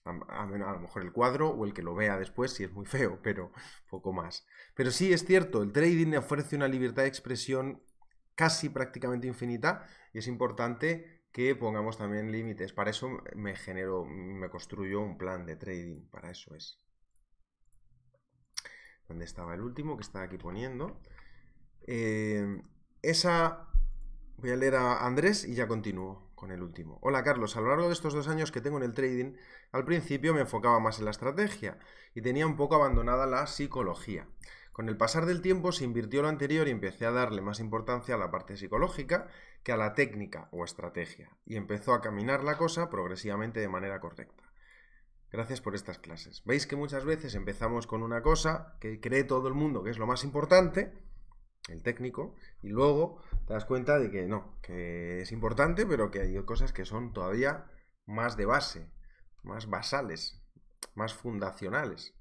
A, lo mejor el cuadro o el que lo vea después si es muy feo, pero poco más. Pero sí es cierto, el trading ofrece una libertad de expresión casi prácticamente infinita y es importante que pongamos también límites. Para eso me genero, me construyo un plan de trading, para eso es. ¿Dónde estaba el último que estaba aquí poniendo? Eh, esa, voy a leer a Andrés y ya continúo el último. Hola Carlos, a lo largo de estos dos años que tengo en el trading, al principio me enfocaba más en la estrategia y tenía un poco abandonada la psicología. Con el pasar del tiempo se invirtió lo anterior y empecé a darle más importancia a la parte psicológica que a la técnica o estrategia, y empezó a caminar la cosa progresivamente de manera correcta. Gracias por estas clases. Veis que muchas veces empezamos con una cosa que cree todo el mundo que es lo más importante, el técnico, y luego te das cuenta de que no, que es importante, pero que hay cosas que son todavía más de base, más basales, más fundacionales.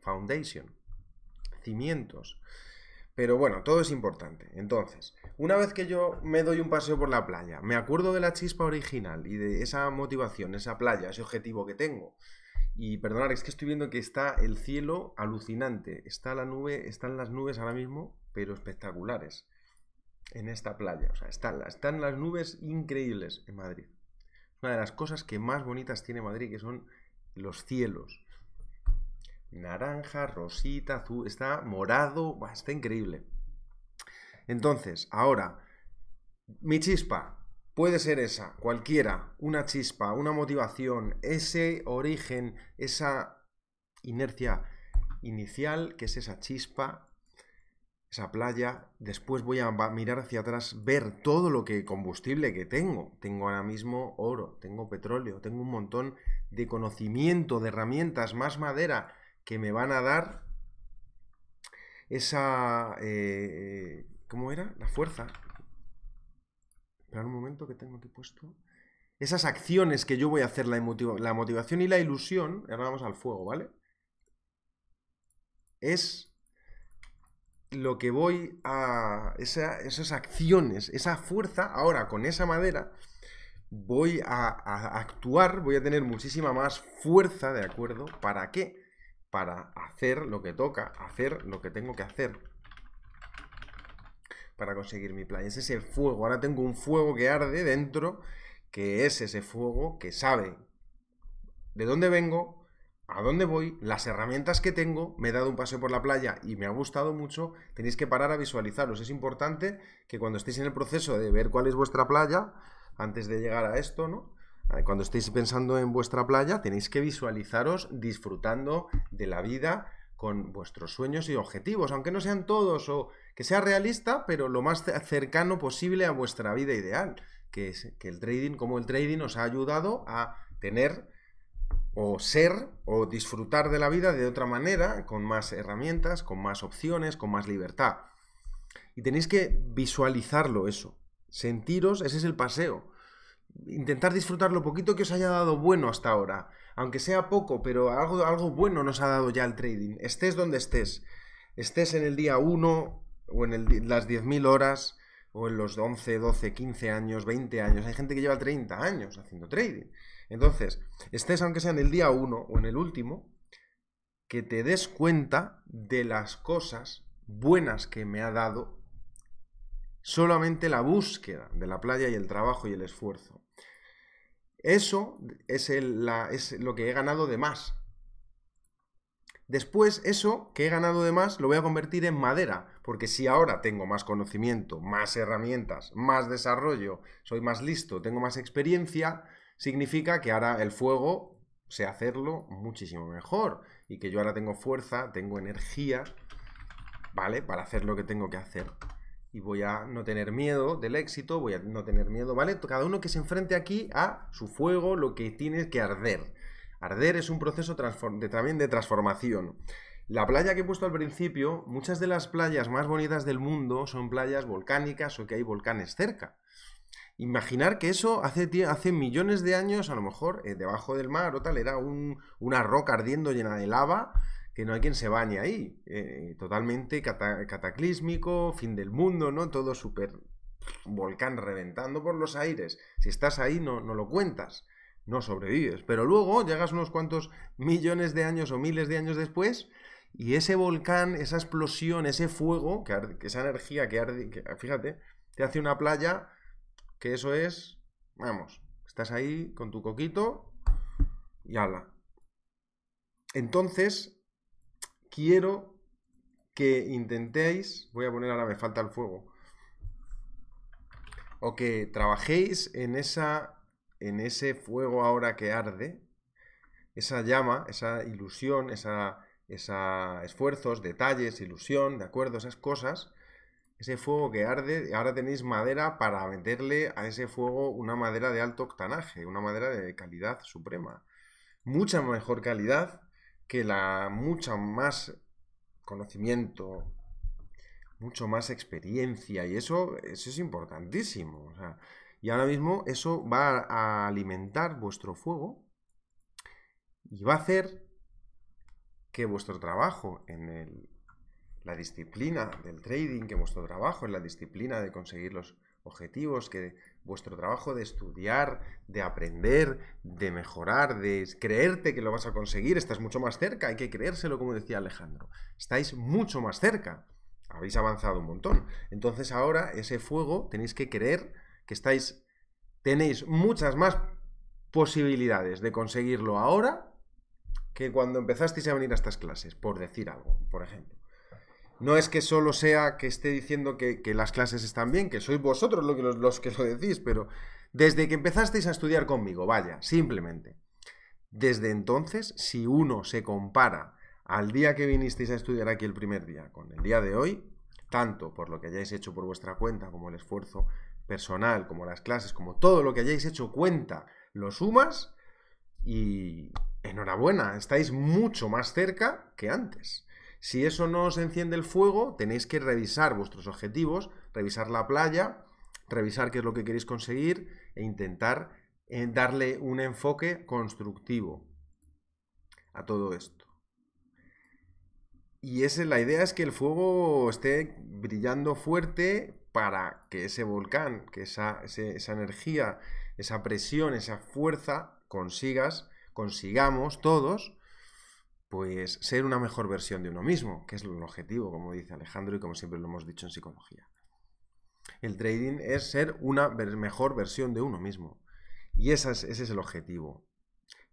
Foundation, cimientos. Pero bueno, todo es importante. Entonces, una vez que yo me doy un paseo por la playa, me acuerdo de la chispa original y de esa motivación, esa playa, ese objetivo que tengo. Y perdonar, es que estoy viendo que está el cielo alucinante. Está la nube, están las nubes ahora mismo pero espectaculares en esta playa. O sea, están, están las nubes increíbles en Madrid. Una de las cosas que más bonitas tiene Madrid, que son los cielos. Naranja, rosita, azul, está morado, está increíble. Entonces, ahora, mi chispa, Puede ser esa, cualquiera, una chispa, una motivación, ese origen, esa inercia inicial, que es esa chispa esa playa, después voy a mirar hacia atrás, ver todo lo que combustible que tengo. Tengo ahora mismo oro, tengo petróleo, tengo un montón de conocimiento, de herramientas, más madera que me van a dar esa... Eh, ¿Cómo era? La fuerza. Espera un momento que tengo aquí puesto. Esas acciones que yo voy a hacer, la, la motivación y la ilusión, ahora vamos al fuego, ¿vale? Es lo que voy a esas acciones, esa fuerza, ahora con esa madera, voy a, actuar, voy a tener muchísima más fuerza, ¿de acuerdo? ¿Para qué? Para hacer lo que toca, hacer lo que tengo que hacer para conseguir mi ese Es el fuego, ahora tengo un fuego que arde dentro, que es ese fuego que sabe de dónde vengo, a dónde voy, las herramientas que tengo, me he dado un paseo por la playa y me ha gustado mucho, tenéis que parar a visualizaros. Es importante que cuando estéis en el proceso de ver cuál es vuestra playa, antes de llegar a esto, ¿no? Eh, cuando estéis pensando en vuestra playa, tenéis que visualizaros disfrutando de la vida con vuestros sueños y objetivos, aunque no sean todos o que sea realista, pero lo más cercano posible a vuestra vida ideal, que es que el trading, como el trading os ha ayudado a tener o ser o disfrutar de la vida de otra manera, con más herramientas, con más opciones, con más libertad. Y tenéis que visualizarlo eso, sentiros, ese es el paseo. Intentar disfrutar lo poquito que os haya dado bueno hasta ahora, aunque sea poco, pero algo, algo bueno nos ha dado ya el trading, estés donde estés, estés en el día 1 o en las 10.000 horas o en los 11, 12, 15 años, 20 años, hay gente que lleva 30 años haciendo trading. Entonces, estés aunque sea en el día 1 o en el último, que te des cuenta de las cosas buenas que me ha dado solamente la búsqueda de la playa y el trabajo y el esfuerzo. Eso es, es lo que he ganado de más. Después, eso que he ganado de más lo voy a convertir en madera, porque si ahora tengo más conocimiento, más herramientas, más desarrollo, soy más listo, tengo más experiencia, significa que ahora el fuego sé hacerlo muchísimo mejor y que yo ahora tengo fuerza, tengo energía, ¿vale? Para hacer lo que tengo que hacer. Y voy a no tener miedo del éxito, voy a no tener miedo, ¿vale? Cada uno que se enfrente aquí a su fuego, lo que tiene que arder. Arder es un proceso también de transformación. La playa que he puesto al principio, muchas de las playas más bonitas del mundo son playas volcánicas o que hay volcanes cerca. Imaginar que eso hace, hace millones de años, a lo mejor, eh, debajo del mar o tal, era una roca ardiendo llena de lava que no hay quien se bañe ahí. Eh, totalmente cataclísmico, fin del mundo, ¿no? Todo súper volcán reventando por los aires. Si estás ahí, no, no lo cuentas, no sobrevives. Pero luego llegas unos cuantos millones de años o miles de años después y ese volcán, esa explosión, ese fuego, que esa energía que arde, fíjate, te hace una playa que eso es, vamos, estás ahí con tu coquito y habla. Entonces, quiero que intentéis, voy a poner ahora me falta el fuego, o que trabajéis en esa, en ese fuego ahora que arde, esa llama, esa ilusión, esa, esa esfuerzos, detalles, ilusión, de acuerdo, esas cosas, ese fuego que arde, ahora tenéis madera para meterle a ese fuego una madera de alto octanaje, una madera de calidad suprema. Mucha mejor calidad que la mucha más conocimiento, mucho más experiencia y eso, es importantísimo. y ahora mismo eso va a alimentar vuestro fuego y va a hacer que vuestro trabajo en el, la disciplina del trading, que vuestro trabajo es la disciplina de conseguir los objetivos, que vuestro trabajo de estudiar, de aprender, de mejorar, de creerte que lo vas a conseguir, estás mucho más cerca, hay que creérselo, como decía Alejandro, estáis mucho más cerca, habéis avanzado un montón. Entonces ahora ese fuego tenéis que creer que estáis, tenéis muchas más posibilidades de conseguirlo ahora que cuando empezasteis a venir a estas clases, por decir algo, por ejemplo. No es que solo sea que esté diciendo que, las clases están bien, que sois vosotros los que lo decís, pero desde que empezasteis a estudiar conmigo, vaya, simplemente. Desde entonces, si uno se compara al día que vinisteis a estudiar aquí el primer día con el día de hoy, tanto por lo que hayáis hecho por vuestra cuenta, como el esfuerzo personal, como las clases, como todo lo que hayáis hecho cuenta, lo sumas y enhorabuena, estáis mucho más cerca que antes. Si eso no os enciende el fuego, tenéis que revisar vuestros objetivos, revisar la playa, revisar qué es lo que queréis conseguir e intentar eh, darle un enfoque constructivo a todo esto. Y esa, la idea es que el fuego esté brillando fuerte para que ese volcán, que esa, esa energía, esa presión, esa fuerza consigas, consigamos todos pues ser una mejor versión de uno mismo, que es el objetivo, como dice Alejandro y como siempre lo hemos dicho en psicología. El trading es ser una mejor versión de uno mismo. Y ese es, el objetivo.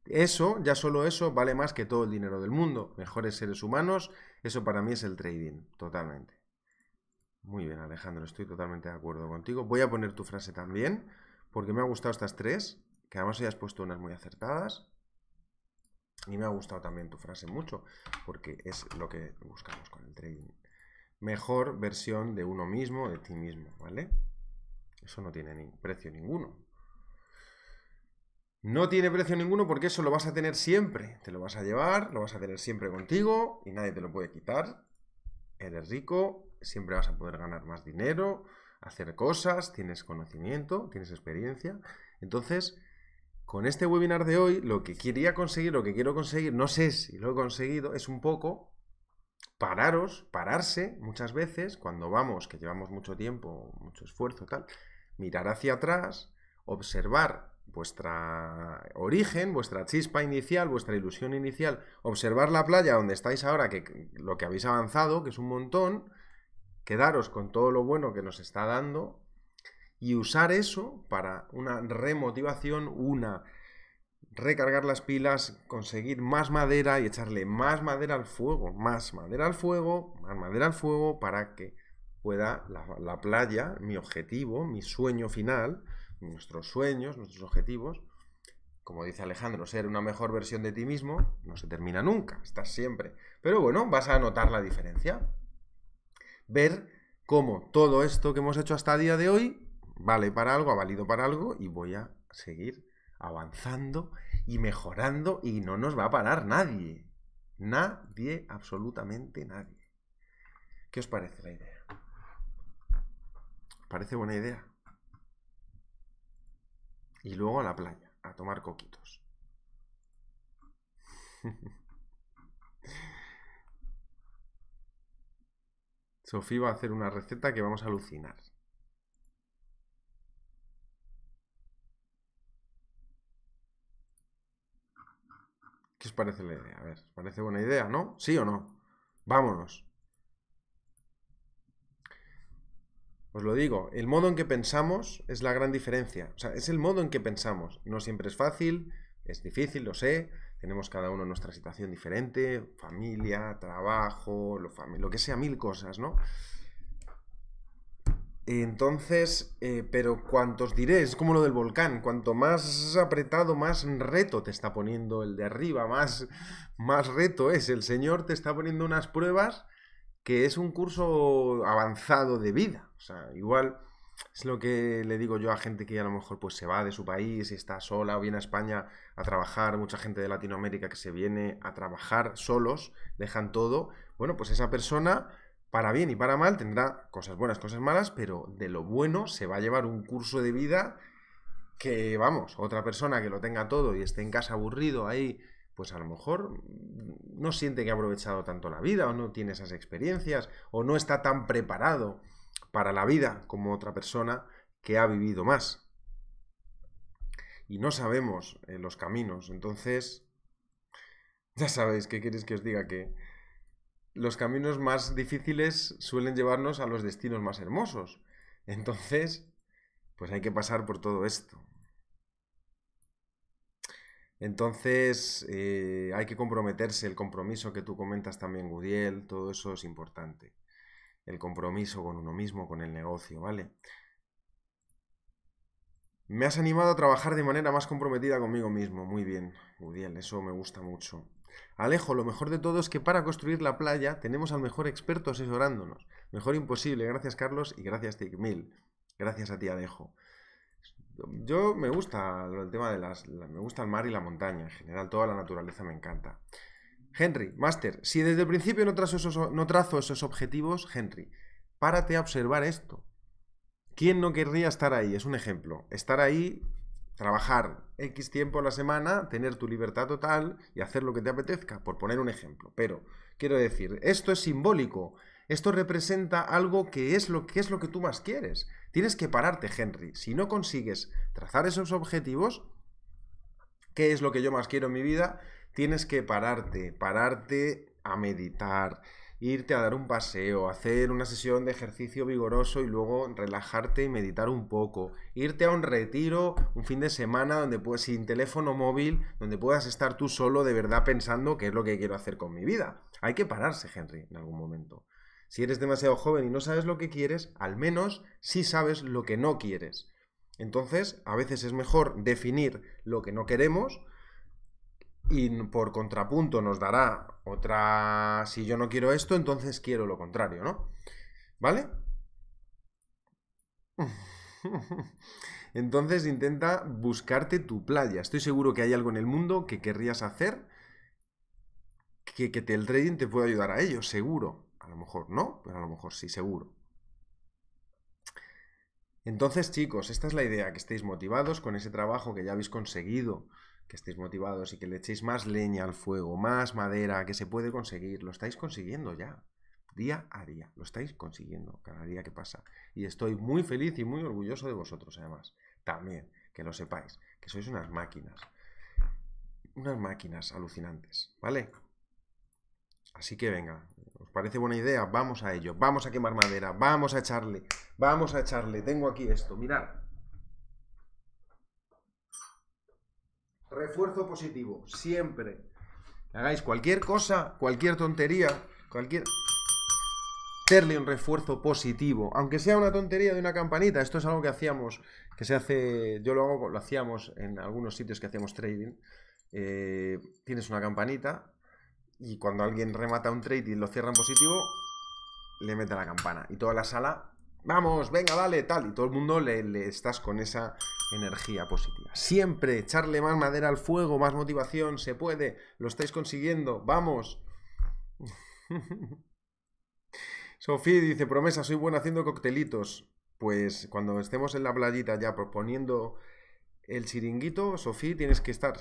Eso, ya solo eso, vale más que todo el dinero del mundo. Mejores seres humanos, eso para mí es el trading, totalmente. Muy bien, Alejandro, estoy totalmente de acuerdo contigo. Voy a poner tu frase también, porque me han gustado estas tres, que además hayas puesto unas muy acertadas. Y me ha gustado también tu frase mucho, porque es lo que buscamos con el trading. Mejor versión de uno mismo, de ti mismo, ¿vale? Eso no tiene precio ninguno. No tiene precio ninguno porque eso lo vas a tener siempre. Te lo vas a llevar, lo vas a tener siempre contigo y nadie te lo puede quitar. Eres rico, siempre vas a poder ganar más dinero, hacer cosas, tienes conocimiento, tienes experiencia. Entonces, con este webinar de hoy, lo que quería conseguir, lo que quiero conseguir, no sé si lo he conseguido, es un poco pararos, pararse muchas veces cuando vamos, que llevamos mucho tiempo, mucho esfuerzo, tal, mirar hacia atrás, observar vuestra origen, vuestra chispa inicial, vuestra ilusión inicial, observar la playa donde estáis ahora, que lo que habéis avanzado, que es un montón, quedaros con todo lo bueno que nos está dando y usar eso para una remotivación, una recargar las pilas, conseguir más madera y echarle más madera al fuego, más madera al fuego, más madera al fuego para que pueda la, la playa, mi objetivo, mi sueño final, nuestros sueños, nuestros objetivos, como dice Alejandro, ser una mejor versión de ti mismo no se termina nunca, estás siempre. Pero bueno, vas a notar la diferencia. Ver cómo todo esto que hemos hecho hasta el día de hoy vale para algo, ha valido para algo y voy a seguir avanzando y mejorando y no nos va a parar nadie. Nadie, absolutamente nadie. ¿Qué os parece la idea? ¿Os parece buena idea? Y luego a la playa, a tomar coquitos. Sofía va a hacer una receta que vamos a alucinar. ¿Qué os parece la idea? A ver, ¿os parece buena idea, no? ¿Sí o no? Vámonos. Os lo digo, el modo en que pensamos es la gran diferencia. O sea, es el modo en que pensamos. No siempre es fácil, es difícil, lo sé. Tenemos cada uno nuestra situación diferente, familia, trabajo, lo, lo que sea, mil cosas, ¿no? Entonces, eh, pero cuantos diré, es como lo del volcán, cuanto más apretado, más reto te está poniendo el de arriba, más, más reto es. El Señor te está poniendo unas pruebas que es un curso avanzado de vida. O sea, igual es lo que le digo yo a gente que a lo mejor pues se va de su país y está sola o viene a España a trabajar, mucha gente de Latinoamérica que se viene a trabajar solos, dejan todo. Bueno, pues esa persona para bien y para mal, tendrá cosas buenas, cosas malas, pero de lo bueno se va a llevar un curso de vida que, vamos, otra persona que lo tenga todo y esté en casa aburrido ahí, pues a lo mejor no siente que ha aprovechado tanto la vida o no tiene esas experiencias o no está tan preparado para la vida como otra persona que ha vivido más. Y no sabemos eh, los caminos, entonces, ya sabéis, ¿qué queréis que os diga? Que los caminos más difíciles suelen llevarnos a los destinos más hermosos. Entonces, pues hay que pasar por todo esto. Entonces, eh, hay que comprometerse, el compromiso que tú comentas también, Gudiel, todo eso es importante. El compromiso con uno mismo, con el negocio, ¿vale? Me has animado a trabajar de manera más comprometida conmigo mismo. Muy bien, Gudiel, eso me gusta mucho. Alejo, lo mejor de todo es que para construir la playa tenemos al mejor experto asesorándonos. Mejor imposible. Gracias, Carlos, y gracias, Mil. Gracias a ti, Alejo. Yo me gusta el tema de las. Me gusta el mar y la montaña. En general, toda la naturaleza me encanta. Henry, Master, si desde el principio no trazo esos, no trazo esos objetivos, Henry, párate a observar esto. ¿Quién no querría estar ahí? Es un ejemplo. Estar ahí trabajar X tiempo a la semana, tener tu libertad total y hacer lo que te apetezca, por poner un ejemplo. Pero quiero decir, esto es simbólico, esto representa algo que es lo que, es lo que tú más quieres. Tienes que pararte, Henry. Si no consigues trazar esos objetivos, ¿qué es lo que yo más quiero en mi vida? Tienes que pararte, pararte a meditar, irte a dar un paseo, hacer una sesión de ejercicio vigoroso y luego relajarte y meditar un poco, irte a un retiro, un fin de semana donde puedes sin teléfono móvil, donde puedas estar tú solo de verdad pensando qué es lo que quiero hacer con mi vida. Hay que pararse, Henry, en algún momento. Si eres demasiado joven y no sabes lo que quieres, al menos sí sabes lo que no quieres. Entonces, a veces es mejor definir lo que no queremos y por contrapunto nos dará otra, si yo no quiero esto, entonces quiero lo contrario, ¿no? ¿Vale? Entonces intenta buscarte tu playa. Estoy seguro que hay algo en el mundo que querrías hacer que, el trading te pueda ayudar a ello, seguro. A lo mejor no, pero a lo mejor sí, seguro. Entonces, chicos, esta es la idea, que estéis motivados con ese trabajo que ya habéis conseguido, que estéis motivados y que le echéis más leña al fuego, más madera, que se puede conseguir. Lo estáis consiguiendo ya, día a día. Lo estáis consiguiendo cada día que pasa. Y estoy muy feliz y muy orgulloso de vosotros, además. También, que lo sepáis, que sois unas máquinas. Unas máquinas alucinantes, ¿vale? Así que venga, ¿os parece buena idea? Vamos a ello, vamos a quemar madera, vamos a echarle, vamos a echarle. Tengo aquí esto, mirad. refuerzo positivo, siempre. Hagáis cualquier cosa, cualquier tontería, cualquier... Hacerle un refuerzo positivo, aunque sea una tontería de una campanita, esto es algo que hacíamos, que se hace, yo lo hago, lo hacíamos en algunos sitios que hacíamos trading, eh, tienes una campanita y cuando alguien remata un trade y lo cierra en positivo, le mete la campana y toda la sala vamos, venga, dale, tal. Y todo el mundo le, estás con esa energía positiva. Siempre echarle más madera al fuego, más motivación, se puede, lo estáis consiguiendo, vamos. Sofía dice, promesa, soy buena haciendo coctelitos. Pues cuando estemos en la playita ya proponiendo el chiringuito, Sofía, tienes que estar.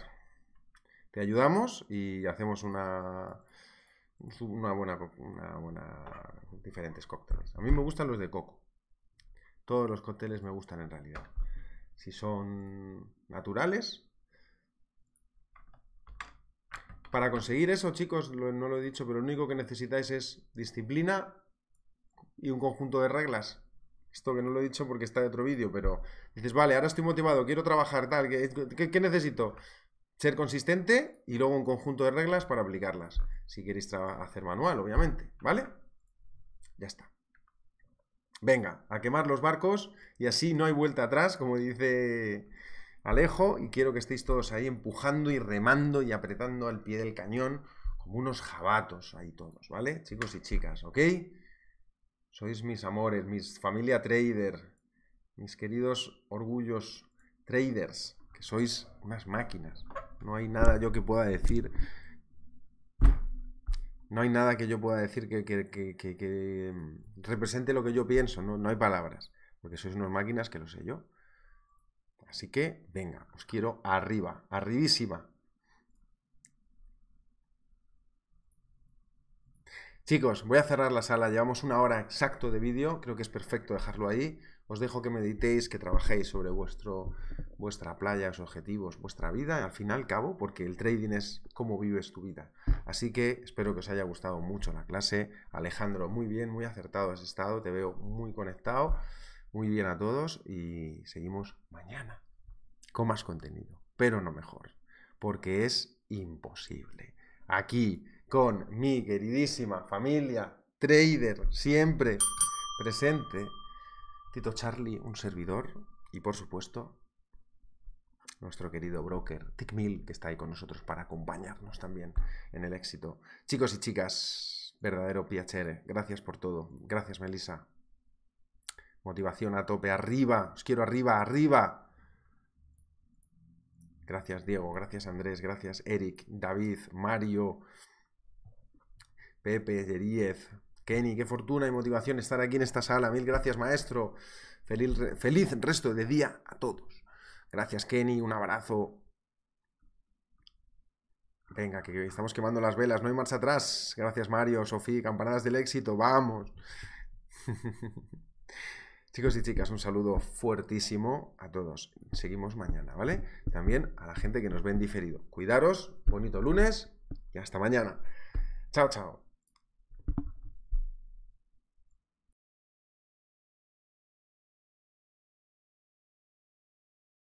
Te ayudamos y hacemos una, una buena, una buena, diferentes cócteles. A mí me gustan los de coco. Todos los cócteles me gustan en realidad. Si son naturales. Para conseguir eso, chicos, no lo he dicho, pero lo único que necesitáis es disciplina y un conjunto de reglas. Esto que no lo he dicho porque está de otro vídeo, pero dices, vale, ahora estoy motivado, quiero trabajar, tal, qué necesito? Ser consistente y luego un conjunto de reglas para aplicarlas. Si queréis hacer manual, obviamente, ¿vale? Ya está. Venga, a quemar los barcos y así no hay vuelta atrás, como dice Alejo, y quiero que estéis todos ahí empujando y remando y apretando al pie del cañón como unos jabatos ahí todos, ¿vale? Chicos y chicas, ¿ok? Sois mis amores, mis familia trader, mis queridos orgullos traders, que sois unas máquinas. No hay nada yo que pueda decir no hay nada que yo pueda decir que, represente lo que yo pienso, no, no, hay palabras, porque sois unas máquinas que lo sé yo. Así que, venga, os quiero arriba, arribísima. Chicos, voy a cerrar la sala, llevamos una hora exacto de vídeo, creo que es perfecto dejarlo ahí. Os dejo que meditéis, que trabajéis sobre vuestro, vuestra playa, sus objetivos, vuestra vida, al final cabo, porque el trading es cómo vives tu vida. Así que espero que os haya gustado mucho la clase. Alejandro, muy bien, muy acertado has estado, te veo muy conectado. Muy bien a todos y seguimos mañana con más contenido, pero no mejor, porque es imposible. Aquí con mi queridísima familia, trader, siempre presente. Tito Charlie, un servidor, y por supuesto, nuestro querido broker Tickmill, que está ahí con nosotros para acompañarnos también en el éxito. Chicos y chicas, verdadero PHR, gracias por todo. Gracias, Melissa. Motivación a tope, arriba, os quiero arriba, arriba. Gracias, Diego, gracias, Andrés, gracias, Eric, David, Mario, Pepe, Yeriez, Kenny, qué fortuna y motivación estar aquí en esta sala. Mil gracias, maestro. Feliz, feliz resto de día a todos. Gracias, Kenny. Un abrazo. Venga, que estamos quemando las velas. No hay marcha atrás. Gracias, Mario, Sofía. Campanadas del éxito. Vamos. Chicos y chicas, un saludo fuertísimo a todos. Seguimos mañana, ¿vale? También a la gente que nos ve en diferido. Cuidaros, bonito lunes y hasta mañana. Chao, chao.